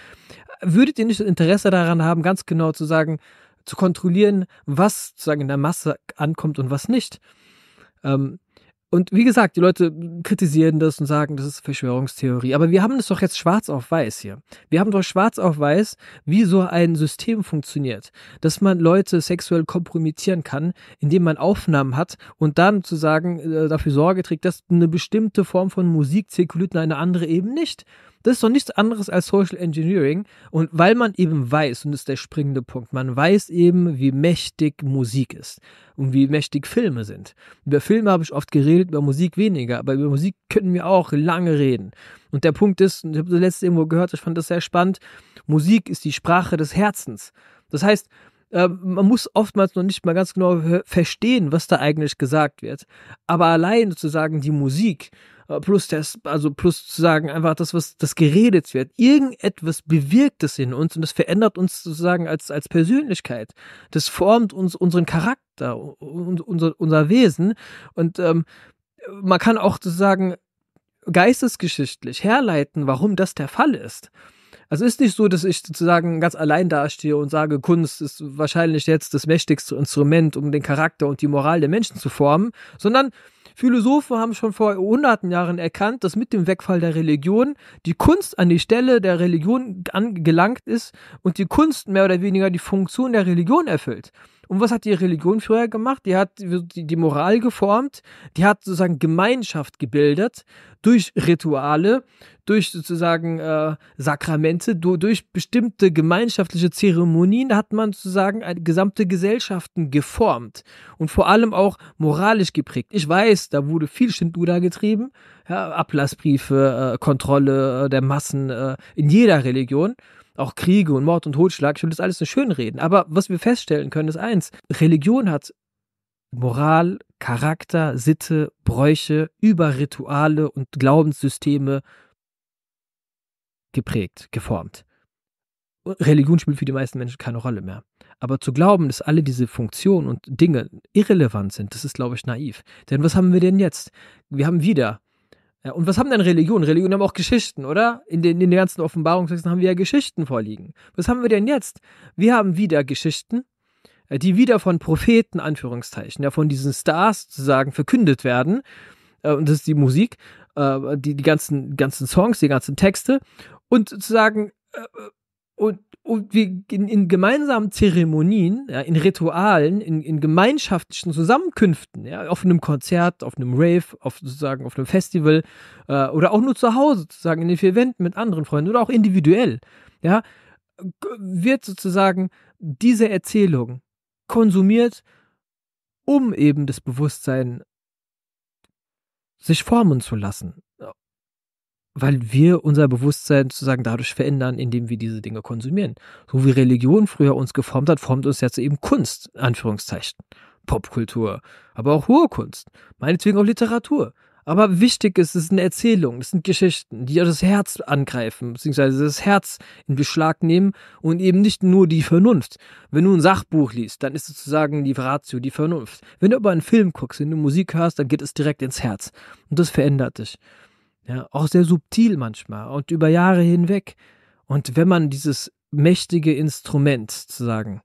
Würdet ihr nicht Interesse daran haben, ganz genau zu sagen, zu kontrollieren, was sozusagen in der Masse ankommt und was nicht? Ähm, und wie gesagt, die Leute kritisieren das und sagen, das ist Verschwörungstheorie. Aber wir haben das doch jetzt schwarz auf weiß hier. Wir haben doch schwarz auf weiß, wie so ein System funktioniert. Dass man Leute sexuell kompromittieren kann, indem man Aufnahmen hat und dann zu sagen, äh, dafür Sorge trägt, dass eine bestimmte Form von Musik zirkuliert und eine andere eben nicht. Das ist doch nichts anderes als Social Engineering. Und weil man eben weiß, und das ist der springende Punkt, man weiß eben, wie mächtig Musik ist und wie mächtig Filme sind. Über Filme habe ich oft geredet, über Musik weniger, aber über Musik können wir auch lange reden. Und der Punkt ist, und ich habe das letzte irgendwo gehört, ich fand das sehr spannend, Musik ist die Sprache des Herzens. Das heißt, äh, man muss oftmals noch nicht mal ganz genau verstehen, was da eigentlich gesagt wird. Aber allein sozusagen die Musik äh, plus das, also plus zu sagen, einfach das, was das geredet wird. Irgendetwas bewirkt es in uns und das verändert uns sozusagen als, als Persönlichkeit. Das formt uns unseren Charakter, unser, unser Wesen. Und ähm, man kann auch sozusagen geistesgeschichtlich herleiten, warum das der Fall ist. Also ist nicht so, dass ich sozusagen ganz allein dastehe und sage, Kunst ist wahrscheinlich jetzt das mächtigste Instrument, um den Charakter und die Moral der Menschen zu formen, sondern Philosophen haben schon vor hunderten Jahren erkannt, dass mit dem Wegfall der Religion die Kunst an die Stelle der Religion gelangt ist und die Kunst mehr oder weniger die Funktion der Religion erfüllt. Und was hat die Religion früher gemacht? Die hat die Moral geformt, die hat sozusagen Gemeinschaft gebildet durch Rituale, durch sozusagen äh, Sakramente, durch bestimmte gemeinschaftliche Zeremonien hat man sozusagen gesamte Gesellschaften geformt und vor allem auch moralisch geprägt. Ich weiß, da wurde viel Schindluder getrieben, ja, Ablassbriefe, äh, Kontrolle äh, der Massen äh, in jeder Religion auch Kriege und Mord und Totschlag, ich will das alles nur schön reden. Aber was wir feststellen können, ist eins: Religion hat Moral, Charakter, Sitte, Bräuche über Rituale und Glaubenssysteme geprägt, geformt. Religion spielt für die meisten Menschen keine Rolle mehr. Aber zu glauben, dass alle diese Funktionen und Dinge irrelevant sind, das ist, glaube ich, naiv. Denn was haben wir denn jetzt? Wir haben wieder ja, und was haben denn Religionen? Religionen haben auch Geschichten, oder? In den, in den ganzen Offenbarungstexten haben wir ja Geschichten vorliegen. Was haben wir denn jetzt? Wir haben wieder Geschichten, äh, die wieder von Propheten, Anführungszeichen, ja, von diesen Stars sozusagen verkündet werden. Äh, und das ist die Musik, äh, die, die ganzen, ganzen Songs, die ganzen Texte. Und sozusagen und, und wir in, in gemeinsamen Zeremonien, ja, in Ritualen, in, in gemeinschaftlichen Zusammenkünften, ja, auf einem Konzert, auf einem Rave, auf sozusagen auf einem Festival äh, oder auch nur zu Hause, sozusagen in den vier Wänden mit anderen Freunden oder auch individuell, ja, wird sozusagen diese Erzählung konsumiert, um eben das Bewusstsein sich formen zu lassen, weil wir unser Bewusstsein sozusagen dadurch verändern, indem wir diese Dinge konsumieren. So wie Religion früher uns geformt hat, formt uns jetzt eben Kunst, Anführungszeichen, Popkultur, aber auch hohe Kunst, meinetwegen auch Literatur. Aber wichtig ist, es sind Erzählungen, es sind Geschichten, die das Herz angreifen, beziehungsweise das Herz in Beschlag nehmen und eben nicht nur die Vernunft. Wenn du ein Sachbuch liest, dann ist sozusagen die Ratio die Vernunft. Wenn du aber einen Film guckst, wenn du Musik hörst, dann geht es direkt ins Herz. Und das verändert dich ja, auch sehr subtil manchmal und über Jahre hinweg. Und wenn man dieses mächtige Instrument sozusagen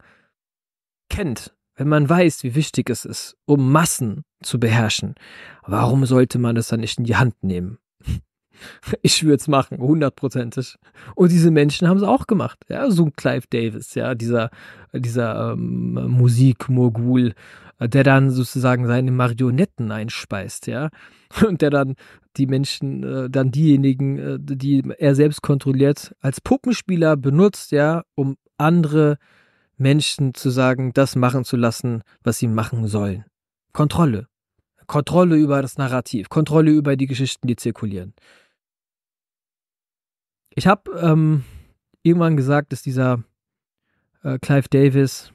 kennt, wenn man weiß, wie wichtig es ist, um Massen zu beherrschen, warum sollte man es dann nicht in die Hand nehmen? Ich würde es machen, hundertprozentig. Und diese Menschen haben es auch gemacht. Ja, so Clive Davis, ja, dieser, dieser ähm, Musikmogul äh, der dann sozusagen seine Marionetten einspeist, ja, und der dann die Menschen, äh, dann diejenigen, äh, die er selbst kontrolliert, als Puppenspieler benutzt, ja, um andere Menschen zu sagen, das machen zu lassen, was sie machen sollen. Kontrolle. Kontrolle über das Narrativ, Kontrolle über die Geschichten, die zirkulieren. Ich habe ähm, irgendwann gesagt, dass dieser äh, Clive Davis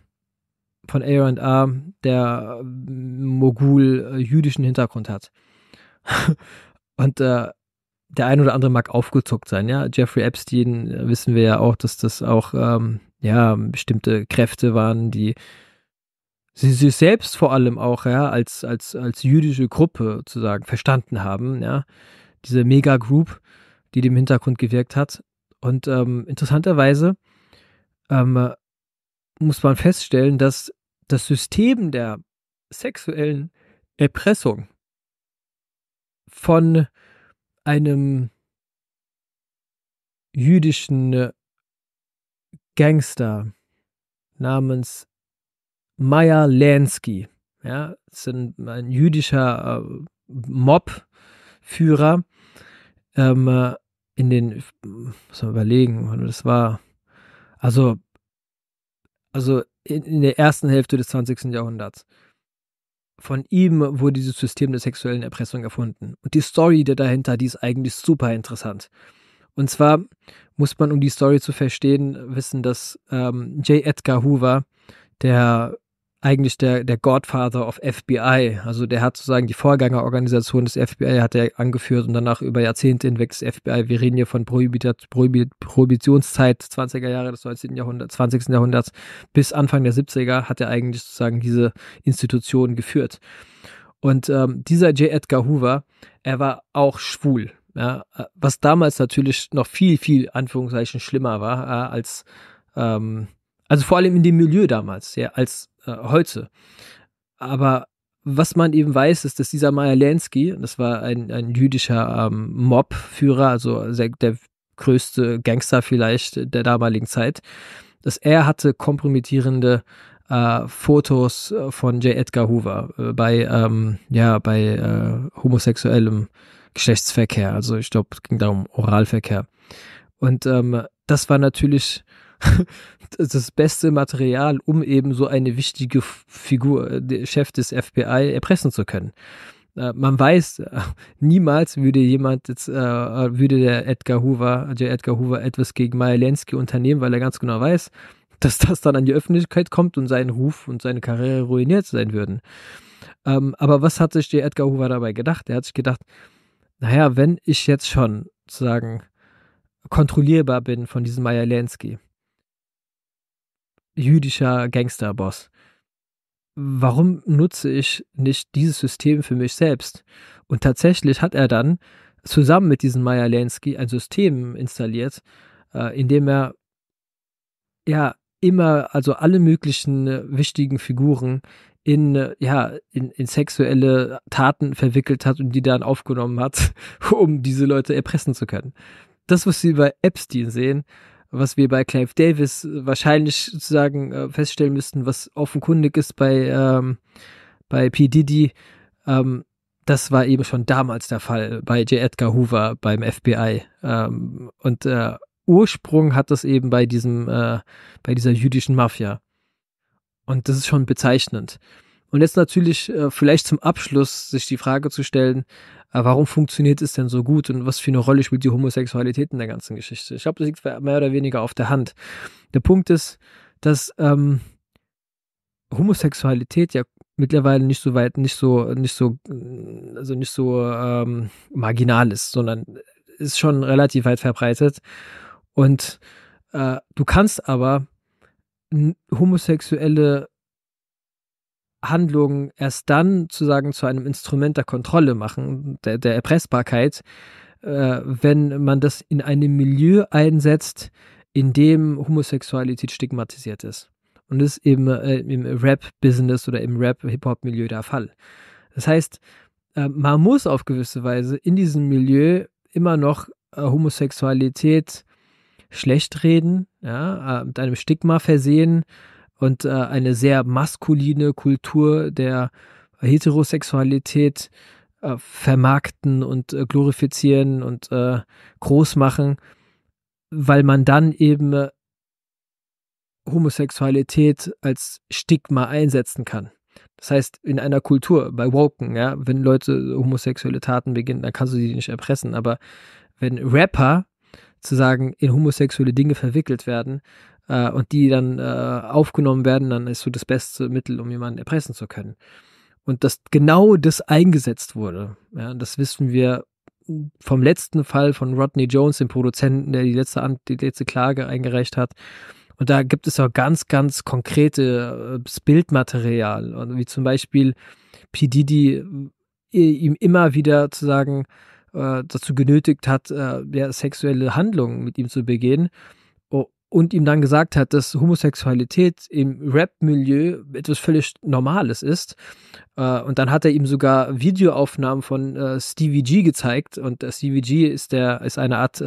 von A&R, der äh, Mogul äh, jüdischen Hintergrund hat. und äh, der ein oder andere mag aufgezuckt sein, ja. Jeffrey Epstein äh, wissen wir ja auch, dass das auch ähm, ja bestimmte Kräfte waren, die sie sich selbst vor allem auch ja als als als jüdische Gruppe sozusagen verstanden haben, ja. Diese Mega Group, die dem Hintergrund gewirkt hat. Und ähm, interessanterweise ähm, muss man feststellen, dass das System der sexuellen Erpressung von einem jüdischen Gangster namens Meyer Lansky. Ja, sind ein jüdischer äh, Mob-Führer ähm, äh, in den, muss man überlegen, wann das war, also, also in der ersten Hälfte des 20. Jahrhunderts. Von ihm wurde dieses System der sexuellen Erpressung erfunden. Und die Story der dahinter, die ist eigentlich super interessant. Und zwar muss man, um die Story zu verstehen, wissen, dass ähm, J. Edgar Hoover, der eigentlich der, der Godfather of FBI. Also der hat sozusagen die Vorgängerorganisation des FBI hat er angeführt und danach über Jahrzehnte hinweg das FBI. Wir reden hier von Prohibit Prohibit Prohibitionszeit 20er Jahre des 19. Jahrhunderts, 20. Jahrhunderts bis Anfang der 70er hat er eigentlich sozusagen diese Institution geführt. Und ähm, dieser J. Edgar Hoover, er war auch schwul. Ja, was damals natürlich noch viel, viel Anführungszeichen schlimmer war äh, als ähm, also vor allem in dem Milieu damals, ja, als äh, heute. Aber was man eben weiß, ist, dass dieser Meyer Lansky, das war ein, ein jüdischer ähm, Mobführer, also der, der größte Gangster vielleicht der damaligen Zeit, dass er hatte kompromittierende äh, Fotos äh, von J. Edgar Hoover äh, bei, ähm, ja, bei äh, homosexuellem Geschlechtsverkehr. Also ich glaube, es ging da um Oralverkehr. Und ähm, das war natürlich das beste Material, um eben so eine wichtige Figur, äh, der Chef des FBI, erpressen zu können. Äh, man weiß, äh, niemals würde jemand jetzt, würde der Edgar Hoover, der Edgar Hoover etwas gegen Majelensky unternehmen, weil er ganz genau weiß, dass das dann an die Öffentlichkeit kommt und seinen Ruf und seine Karriere ruiniert sein würden. Ähm, aber was hat sich der Edgar Hoover dabei gedacht? Er hat sich gedacht, naja, wenn ich jetzt schon sozusagen kontrollierbar bin von diesem Majelensky, jüdischer Gangsterboss. Warum nutze ich nicht dieses System für mich selbst? Und tatsächlich hat er dann zusammen mit diesem Majalensky ein System installiert, äh, in dem er ja immer, also alle möglichen äh, wichtigen Figuren in, äh, ja, in, in, sexuelle Taten verwickelt hat und die dann aufgenommen hat, um diese Leute erpressen zu können. Das, was Sie bei Epstein sehen, was wir bei Clive Davis äh, wahrscheinlich sozusagen äh, feststellen müssten, was offenkundig ist bei, ähm, bei P. Diddy, ähm, das war eben schon damals der Fall bei J. Edgar Hoover beim FBI. Ähm, und äh, Ursprung hat das eben bei diesem, äh, bei dieser jüdischen Mafia. Und das ist schon bezeichnend. Und jetzt natürlich äh, vielleicht zum Abschluss sich die Frage zu stellen, äh, warum funktioniert es denn so gut und was für eine Rolle spielt die Homosexualität in der ganzen Geschichte? Ich glaube, das liegt mehr oder weniger auf der Hand. Der Punkt ist, dass ähm, Homosexualität ja mittlerweile nicht so weit, nicht so, nicht so, also nicht so ähm, marginal ist, sondern ist schon relativ weit verbreitet. Und äh, du kannst aber homosexuelle Handlungen erst dann zu sagen zu einem Instrument der Kontrolle machen, der, der Erpressbarkeit, äh, wenn man das in einem Milieu einsetzt, in dem Homosexualität stigmatisiert ist. Und das ist eben äh, im Rap-Business oder im Rap-Hip-Hop-Milieu der Fall. Das heißt, äh, man muss auf gewisse Weise in diesem Milieu immer noch äh, Homosexualität schlecht reden, ja, äh, mit einem Stigma versehen und äh, eine sehr maskuline Kultur der Heterosexualität äh, vermarkten und äh, glorifizieren und äh, groß machen, weil man dann eben äh, Homosexualität als Stigma einsetzen kann. Das heißt, in einer Kultur, bei Woken, ja, wenn Leute homosexuelle Taten beginnen, dann kannst du sie nicht erpressen. Aber wenn Rapper zu sagen, in homosexuelle Dinge verwickelt werden, äh, und die dann äh, aufgenommen werden, dann ist so das beste Mittel, um jemanden erpressen zu können. Und dass genau das eingesetzt wurde, ja, das wissen wir vom letzten Fall von Rodney Jones, dem Produzenten, der die letzte, An die letzte Klage eingereicht hat. Und da gibt es auch ganz, ganz konkretes äh, Bildmaterial, also wie zum Beispiel P. Didi äh, ihm immer wieder zu sagen, äh, dazu genötigt hat, äh, ja, sexuelle Handlungen mit ihm zu begehen und ihm dann gesagt hat, dass Homosexualität im Rap-Milieu etwas völlig Normales ist. Äh, und dann hat er ihm sogar Videoaufnahmen von äh, Stevie G gezeigt. Und äh, Stevie G ist, der, ist eine Art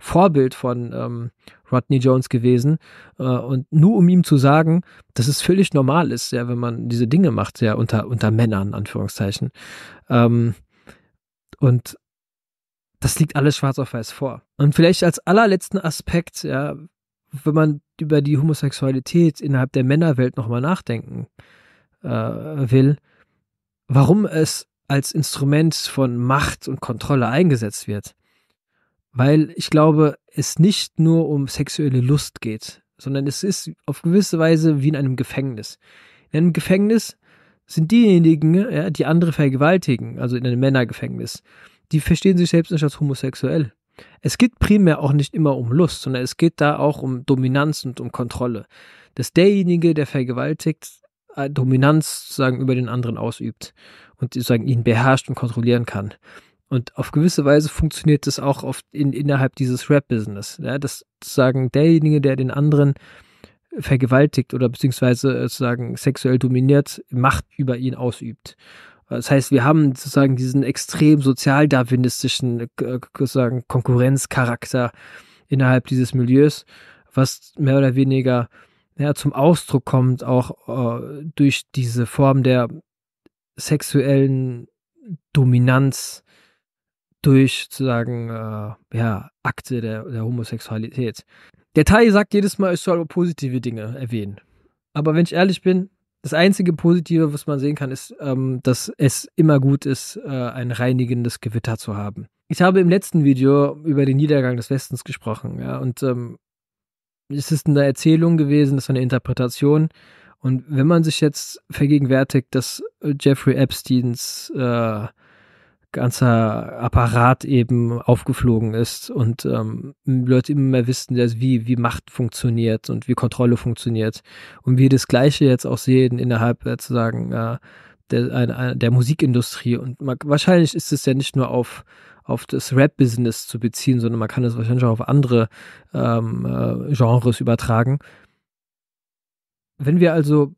Vorbild von ähm, Rodney Jones gewesen. Und nur um ihm zu sagen, dass es völlig normal ist, ja, wenn man diese Dinge macht, ja, unter, unter Männern, Anführungszeichen. Ähm, und das liegt alles schwarz auf weiß vor. Und vielleicht als allerletzten Aspekt, ja, wenn man über die Homosexualität innerhalb der Männerwelt nochmal nachdenken äh, will, warum es als Instrument von Macht und Kontrolle eingesetzt wird. Weil ich glaube, es nicht nur um sexuelle Lust geht, sondern es ist auf gewisse Weise wie in einem Gefängnis. In einem Gefängnis sind diejenigen, ja, die andere vergewaltigen, also in einem Männergefängnis, die verstehen sich selbst nicht als homosexuell. Es geht primär auch nicht immer um Lust, sondern es geht da auch um Dominanz und um Kontrolle. Dass derjenige, der vergewaltigt, äh, Dominanz sozusagen über den anderen ausübt und sozusagen ihn beherrscht und kontrollieren kann. Und auf gewisse Weise funktioniert das auch oft in, innerhalb dieses Rap-Business. Ja, dass sozusagen derjenige, der den anderen vergewaltigt oder beziehungsweise sozusagen sexuell dominiert, Macht über ihn ausübt. Das heißt, wir haben sozusagen diesen extrem sozialdarwinistischen äh, äh, sozusagen Konkurrenzcharakter innerhalb dieses Milieus, was mehr oder weniger ja, zum Ausdruck kommt, auch äh, durch diese Form der sexuellen Dominanz durch sozusagen äh, ja, Akte der, der Homosexualität. Der Teil sagt jedes Mal, ich soll positive Dinge erwähnen. Aber wenn ich ehrlich bin, das einzige Positive, was man sehen kann, ist, ähm, dass es immer gut ist, äh, ein reinigendes Gewitter zu haben. Ich habe im letzten Video über den Niedergang des Westens gesprochen, ja, und ähm, es ist eine Erzählung gewesen, es ist eine Interpretation. Und wenn man sich jetzt vergegenwärtigt, dass äh, Jeffrey Epsteins äh, ganzer Apparat eben aufgeflogen ist und ähm, Leute immer mehr wissen, dass wie, wie Macht funktioniert und wie Kontrolle funktioniert. Und wir das Gleiche jetzt auch sehen innerhalb sozusagen äh, äh, der, eine, der Musikindustrie. Und man, wahrscheinlich ist es ja nicht nur auf, auf das Rap-Business zu beziehen, sondern man kann es wahrscheinlich auch auf andere ähm, äh, Genres übertragen. Wenn wir also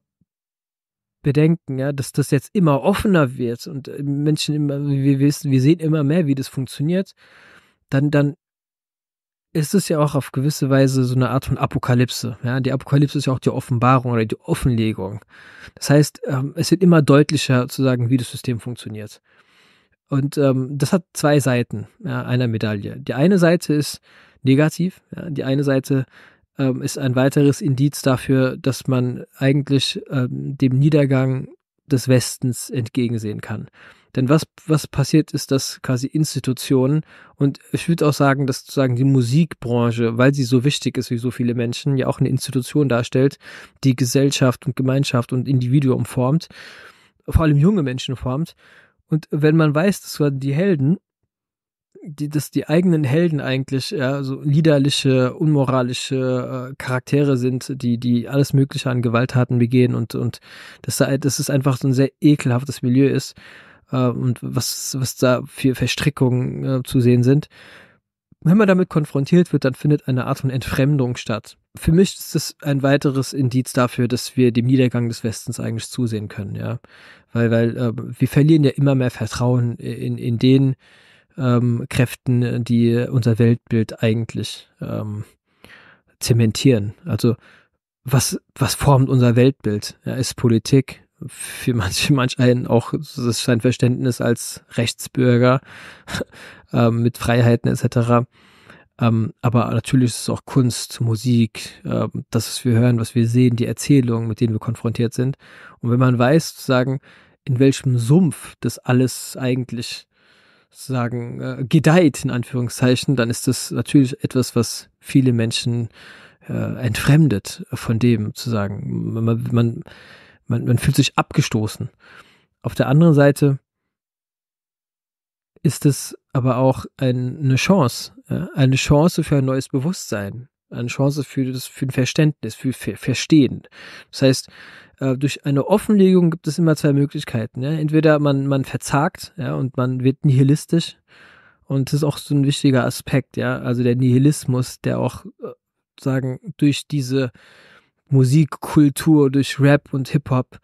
bedenken, ja, dass das jetzt immer offener wird und äh, Menschen immer, wir wissen, wir sehen immer mehr, wie das funktioniert, dann, dann ist es ja auch auf gewisse Weise so eine Art von Apokalypse. Ja? Die Apokalypse ist ja auch die Offenbarung oder die Offenlegung. Das heißt, ähm, es wird immer deutlicher zu sagen, wie das System funktioniert. Und ähm, das hat zwei Seiten ja, einer Medaille. Die eine Seite ist negativ, ja? die eine Seite ähm, ist ein weiteres Indiz dafür, dass man eigentlich ähm, dem Niedergang des Westens entgegensehen kann. Denn was, was passiert ist, dass quasi Institutionen und ich würde auch sagen, dass sozusagen die Musikbranche, weil sie so wichtig ist wie so viele Menschen, ja auch eine Institution darstellt, die Gesellschaft und Gemeinschaft und Individuum formt, vor allem junge Menschen formt. Und wenn man weiß, dass die Helden die, dass die eigenen Helden eigentlich ja, so liederliche, unmoralische äh, Charaktere sind, die, die alles Mögliche an Gewalttaten begehen und, und dass, da, dass es einfach so ein sehr ekelhaftes Milieu ist äh, und was, was da für Verstrickungen äh, zu sehen sind. Wenn man damit konfrontiert wird, dann findet eine Art von Entfremdung statt. Für mich ist das ein weiteres Indiz dafür, dass wir dem Niedergang des Westens eigentlich zusehen können, ja. Weil, weil äh, wir verlieren ja immer mehr Vertrauen in, in den, ähm, Kräften, die unser Weltbild eigentlich ähm, zementieren. Also was, was formt unser Weltbild? Ja, ist Politik, für manche, manch einen auch sein Verständnis als Rechtsbürger ähm, mit Freiheiten etc. Ähm, aber natürlich ist es auch Kunst, Musik, ähm, das, was wir hören, was wir sehen, die Erzählungen, mit denen wir konfrontiert sind. Und wenn man weiß, zu sagen, in welchem Sumpf das alles eigentlich sozusagen äh, gedeiht, in Anführungszeichen, dann ist das natürlich etwas, was viele Menschen äh, entfremdet von dem, sozusagen. Man, man, man, man fühlt sich abgestoßen. Auf der anderen Seite ist es aber auch ein, eine Chance, ja? eine Chance für ein neues Bewusstsein, eine Chance für, das, für ein Verständnis, für, für Verstehen. Das heißt, äh, durch eine Offenlegung gibt es immer zwei Möglichkeiten. Ja? Entweder man, man verzagt ja, und man wird nihilistisch. Und das ist auch so ein wichtiger Aspekt, ja. Also der Nihilismus, der auch äh, sagen, durch diese Musikkultur, durch Rap und Hip-Hop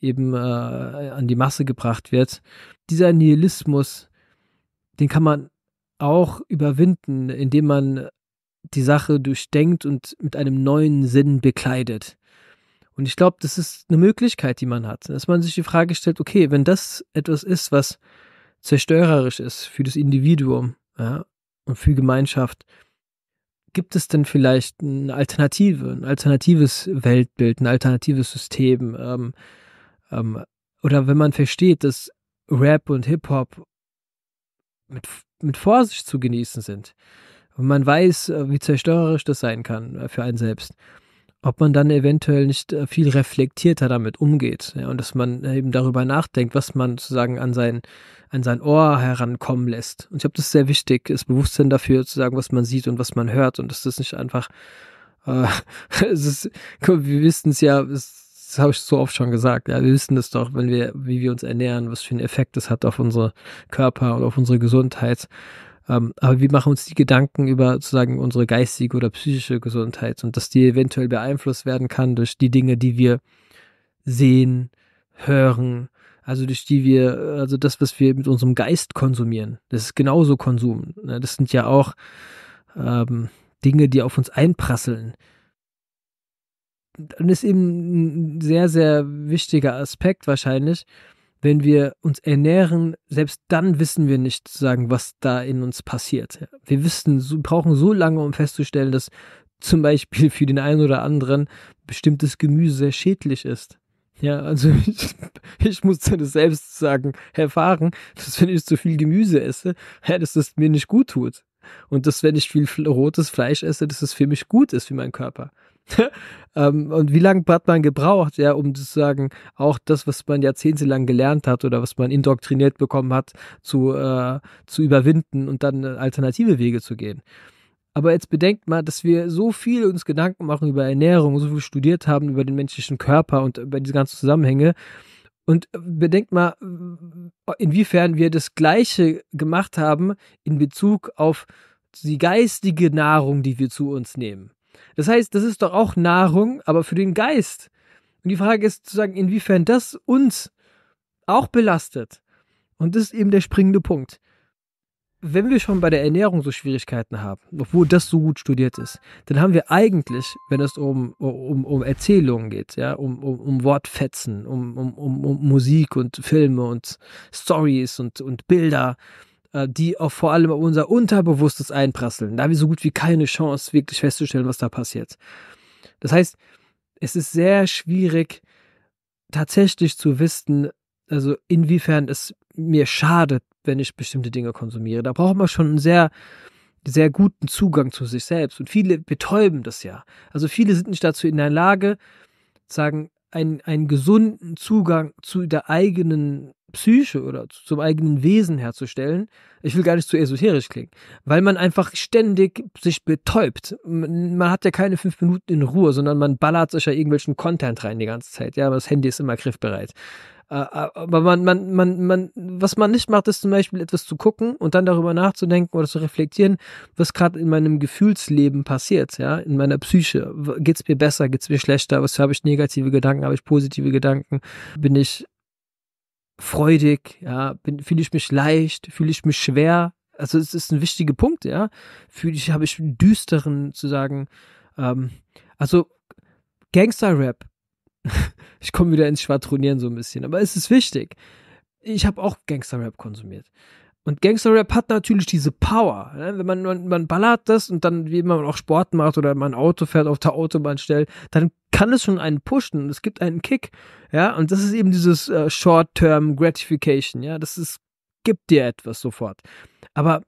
eben äh, an die Masse gebracht wird. Dieser Nihilismus, den kann man auch überwinden, indem man die Sache durchdenkt und mit einem neuen Sinn bekleidet. Und ich glaube, das ist eine Möglichkeit, die man hat, dass man sich die Frage stellt, okay, wenn das etwas ist, was zerstörerisch ist für das Individuum ja, und für Gemeinschaft, gibt es denn vielleicht eine Alternative, ein alternatives Weltbild, ein alternatives System? Ähm, ähm, oder wenn man versteht, dass Rap und Hip-Hop mit, mit Vorsicht zu genießen sind wenn man weiß, äh, wie zerstörerisch das sein kann äh, für einen selbst ob man dann eventuell nicht äh, viel reflektierter damit umgeht ja, und dass man äh, eben darüber nachdenkt, was man sozusagen an sein, an sein Ohr herankommen lässt. Und ich glaube, das ist sehr wichtig, das Bewusstsein dafür zu sagen, was man sieht und was man hört und dass das nicht einfach, äh, es ist, wir wissen es ja, es, das habe ich so oft schon gesagt, ja, wir wissen es doch, wenn wir, wie wir uns ernähren, was für einen Effekt es hat auf unsere Körper und auf unsere Gesundheit. Ähm, aber wir machen uns die Gedanken über sozusagen unsere geistige oder psychische Gesundheit und dass die eventuell beeinflusst werden kann durch die Dinge, die wir sehen, hören, also durch die wir, also das, was wir mit unserem Geist konsumieren, das ist genauso Konsum. Ne? Das sind ja auch ähm, Dinge, die auf uns einprasseln. Und ist eben ein sehr, sehr wichtiger Aspekt wahrscheinlich, wenn wir uns ernähren, selbst dann wissen wir nicht sozusagen, was da in uns passiert. Wir wissen, so, brauchen so lange, um festzustellen, dass zum Beispiel für den einen oder anderen bestimmtes Gemüse sehr schädlich ist. Ja, also ich, ich musste das selbst sagen, erfahren, dass wenn ich zu viel Gemüse esse, ja, dass es mir nicht gut tut. Und dass wenn ich viel rotes Fleisch esse, dass es für mich gut ist, für meinen Körper. ähm, und wie lange hat man gebraucht, ja, um sozusagen auch das, was man jahrzehntelang gelernt hat oder was man indoktriniert bekommen hat, zu, äh, zu überwinden und dann äh, alternative Wege zu gehen. Aber jetzt bedenkt mal, dass wir so viel uns Gedanken machen über Ernährung, so viel studiert haben über den menschlichen Körper und über diese ganzen Zusammenhänge. Und äh, bedenkt mal, äh, inwiefern wir das Gleiche gemacht haben in Bezug auf die geistige Nahrung, die wir zu uns nehmen. Das heißt, das ist doch auch Nahrung, aber für den Geist. Und die Frage ist zu sagen, inwiefern das uns auch belastet. Und das ist eben der springende Punkt. Wenn wir schon bei der Ernährung so Schwierigkeiten haben, obwohl das so gut studiert ist, dann haben wir eigentlich, wenn es um, um, um Erzählungen geht, ja, um, um, um Wortfetzen, um, um, um, um Musik und Filme und Stories und, und Bilder, äh, die auch vor allem auf unser Unterbewusstes einprasseln. Da haben wir so gut wie keine Chance, wirklich festzustellen, was da passiert. Das heißt, es ist sehr schwierig, tatsächlich zu wissen, also inwiefern es mir schadet, wenn ich bestimmte Dinge konsumiere. Da braucht man schon einen sehr, sehr guten Zugang zu sich selbst. Und viele betäuben das ja. Also viele sind nicht dazu in der Lage, sagen, einen, einen gesunden Zugang zu der eigenen Psyche oder zum eigenen Wesen herzustellen. Ich will gar nicht zu esoterisch klingen, weil man einfach ständig sich betäubt. Man hat ja keine fünf Minuten in Ruhe, sondern man ballert sich ja irgendwelchen Content rein die ganze Zeit. Ja, aber das Handy ist immer griffbereit. Äh, äh, aber man, man, man, man, was man nicht macht, ist zum Beispiel etwas zu gucken und dann darüber nachzudenken oder zu reflektieren, was gerade in meinem Gefühlsleben passiert, ja, in meiner Psyche. Geht's mir besser, geht's mir schlechter, was habe ich negative Gedanken, habe ich positive Gedanken, bin ich freudig, ja, fühle ich mich leicht, fühle ich mich schwer. Also es ist ein wichtiger Punkt, ja. Fühle ich, habe ich einen düsteren zu sagen. Ähm, also Gangster-Rap. ich komme wieder ins Schwadronieren so ein bisschen, aber es ist wichtig. Ich habe auch Gangster-Rap konsumiert. Und Gangster-Rap hat natürlich diese Power. Ne? Wenn man, man, man ballert das und dann, wie man auch Sport macht oder man Auto fährt auf der Autobahn stellt, dann kann es schon einen pushen. Es gibt einen Kick. Ja, und das ist eben dieses äh, Short-Term Gratification. Ja, das ist, gibt dir etwas sofort. Aber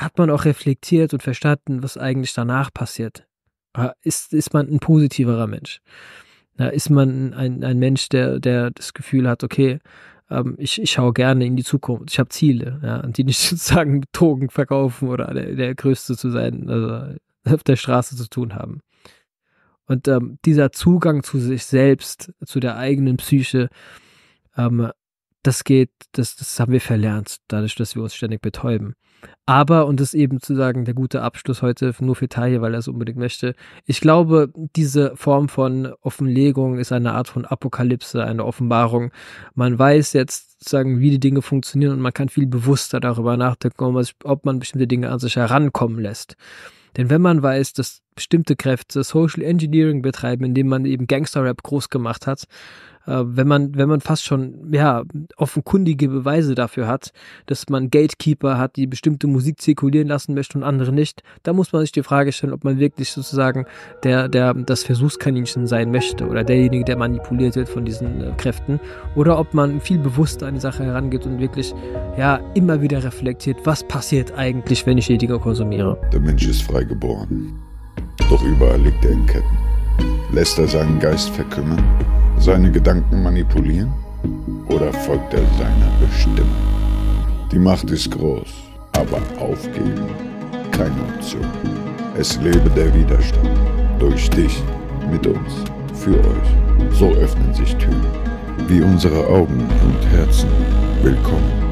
hat man auch reflektiert und verstanden, was eigentlich danach passiert? Ah, ist, ist man ein positiverer Mensch? Ja, ist man ein, ein Mensch, der, der das Gefühl hat, okay, ähm, ich, ich schaue gerne in die Zukunft. Ich habe Ziele, ja, und die nicht sozusagen Drogen verkaufen oder der, der Größte zu sein, also auf der Straße zu tun haben. Und ähm, dieser Zugang zu sich selbst, zu der eigenen Psyche, ähm, das geht, das, das haben wir verlernt, dadurch, dass wir uns ständig betäuben. Aber, und das ist eben zu sagen, der gute Abschluss heute nur für Taille, weil er es unbedingt möchte. Ich glaube, diese Form von Offenlegung ist eine Art von Apokalypse, eine Offenbarung. Man weiß jetzt, sozusagen, wie die Dinge funktionieren und man kann viel bewusster darüber nachdenken, ob man bestimmte Dinge an sich herankommen lässt. Denn wenn man weiß, dass bestimmte Kräfte Social Engineering betreiben, indem man eben Gangster-Rap groß gemacht hat, äh, wenn man, wenn man fast schon, ja, offenkundige Beweise dafür hat, dass man Gatekeeper hat, die bestimmte Musik zirkulieren lassen möchte und andere nicht, da muss man sich die Frage stellen, ob man wirklich sozusagen der, der, das Versuchskaninchen sein möchte oder derjenige, der manipuliert wird von diesen äh, Kräften oder ob man viel bewusster an die Sache herangeht und wirklich, ja, immer wieder reflektiert, was passiert eigentlich, wenn ich die Dinge konsumiere. Der Mensch ist frei geboren. Doch überall liegt er in Ketten. Lässt er seinen Geist verkümmern? seine Gedanken manipulieren oder folgt er seiner Bestimmung? Die Macht ist groß, aber aufgeben keine Option. Es lebe der Widerstand. Durch dich, mit uns, für euch. So öffnen sich Türen, wie unsere Augen und Herzen. Willkommen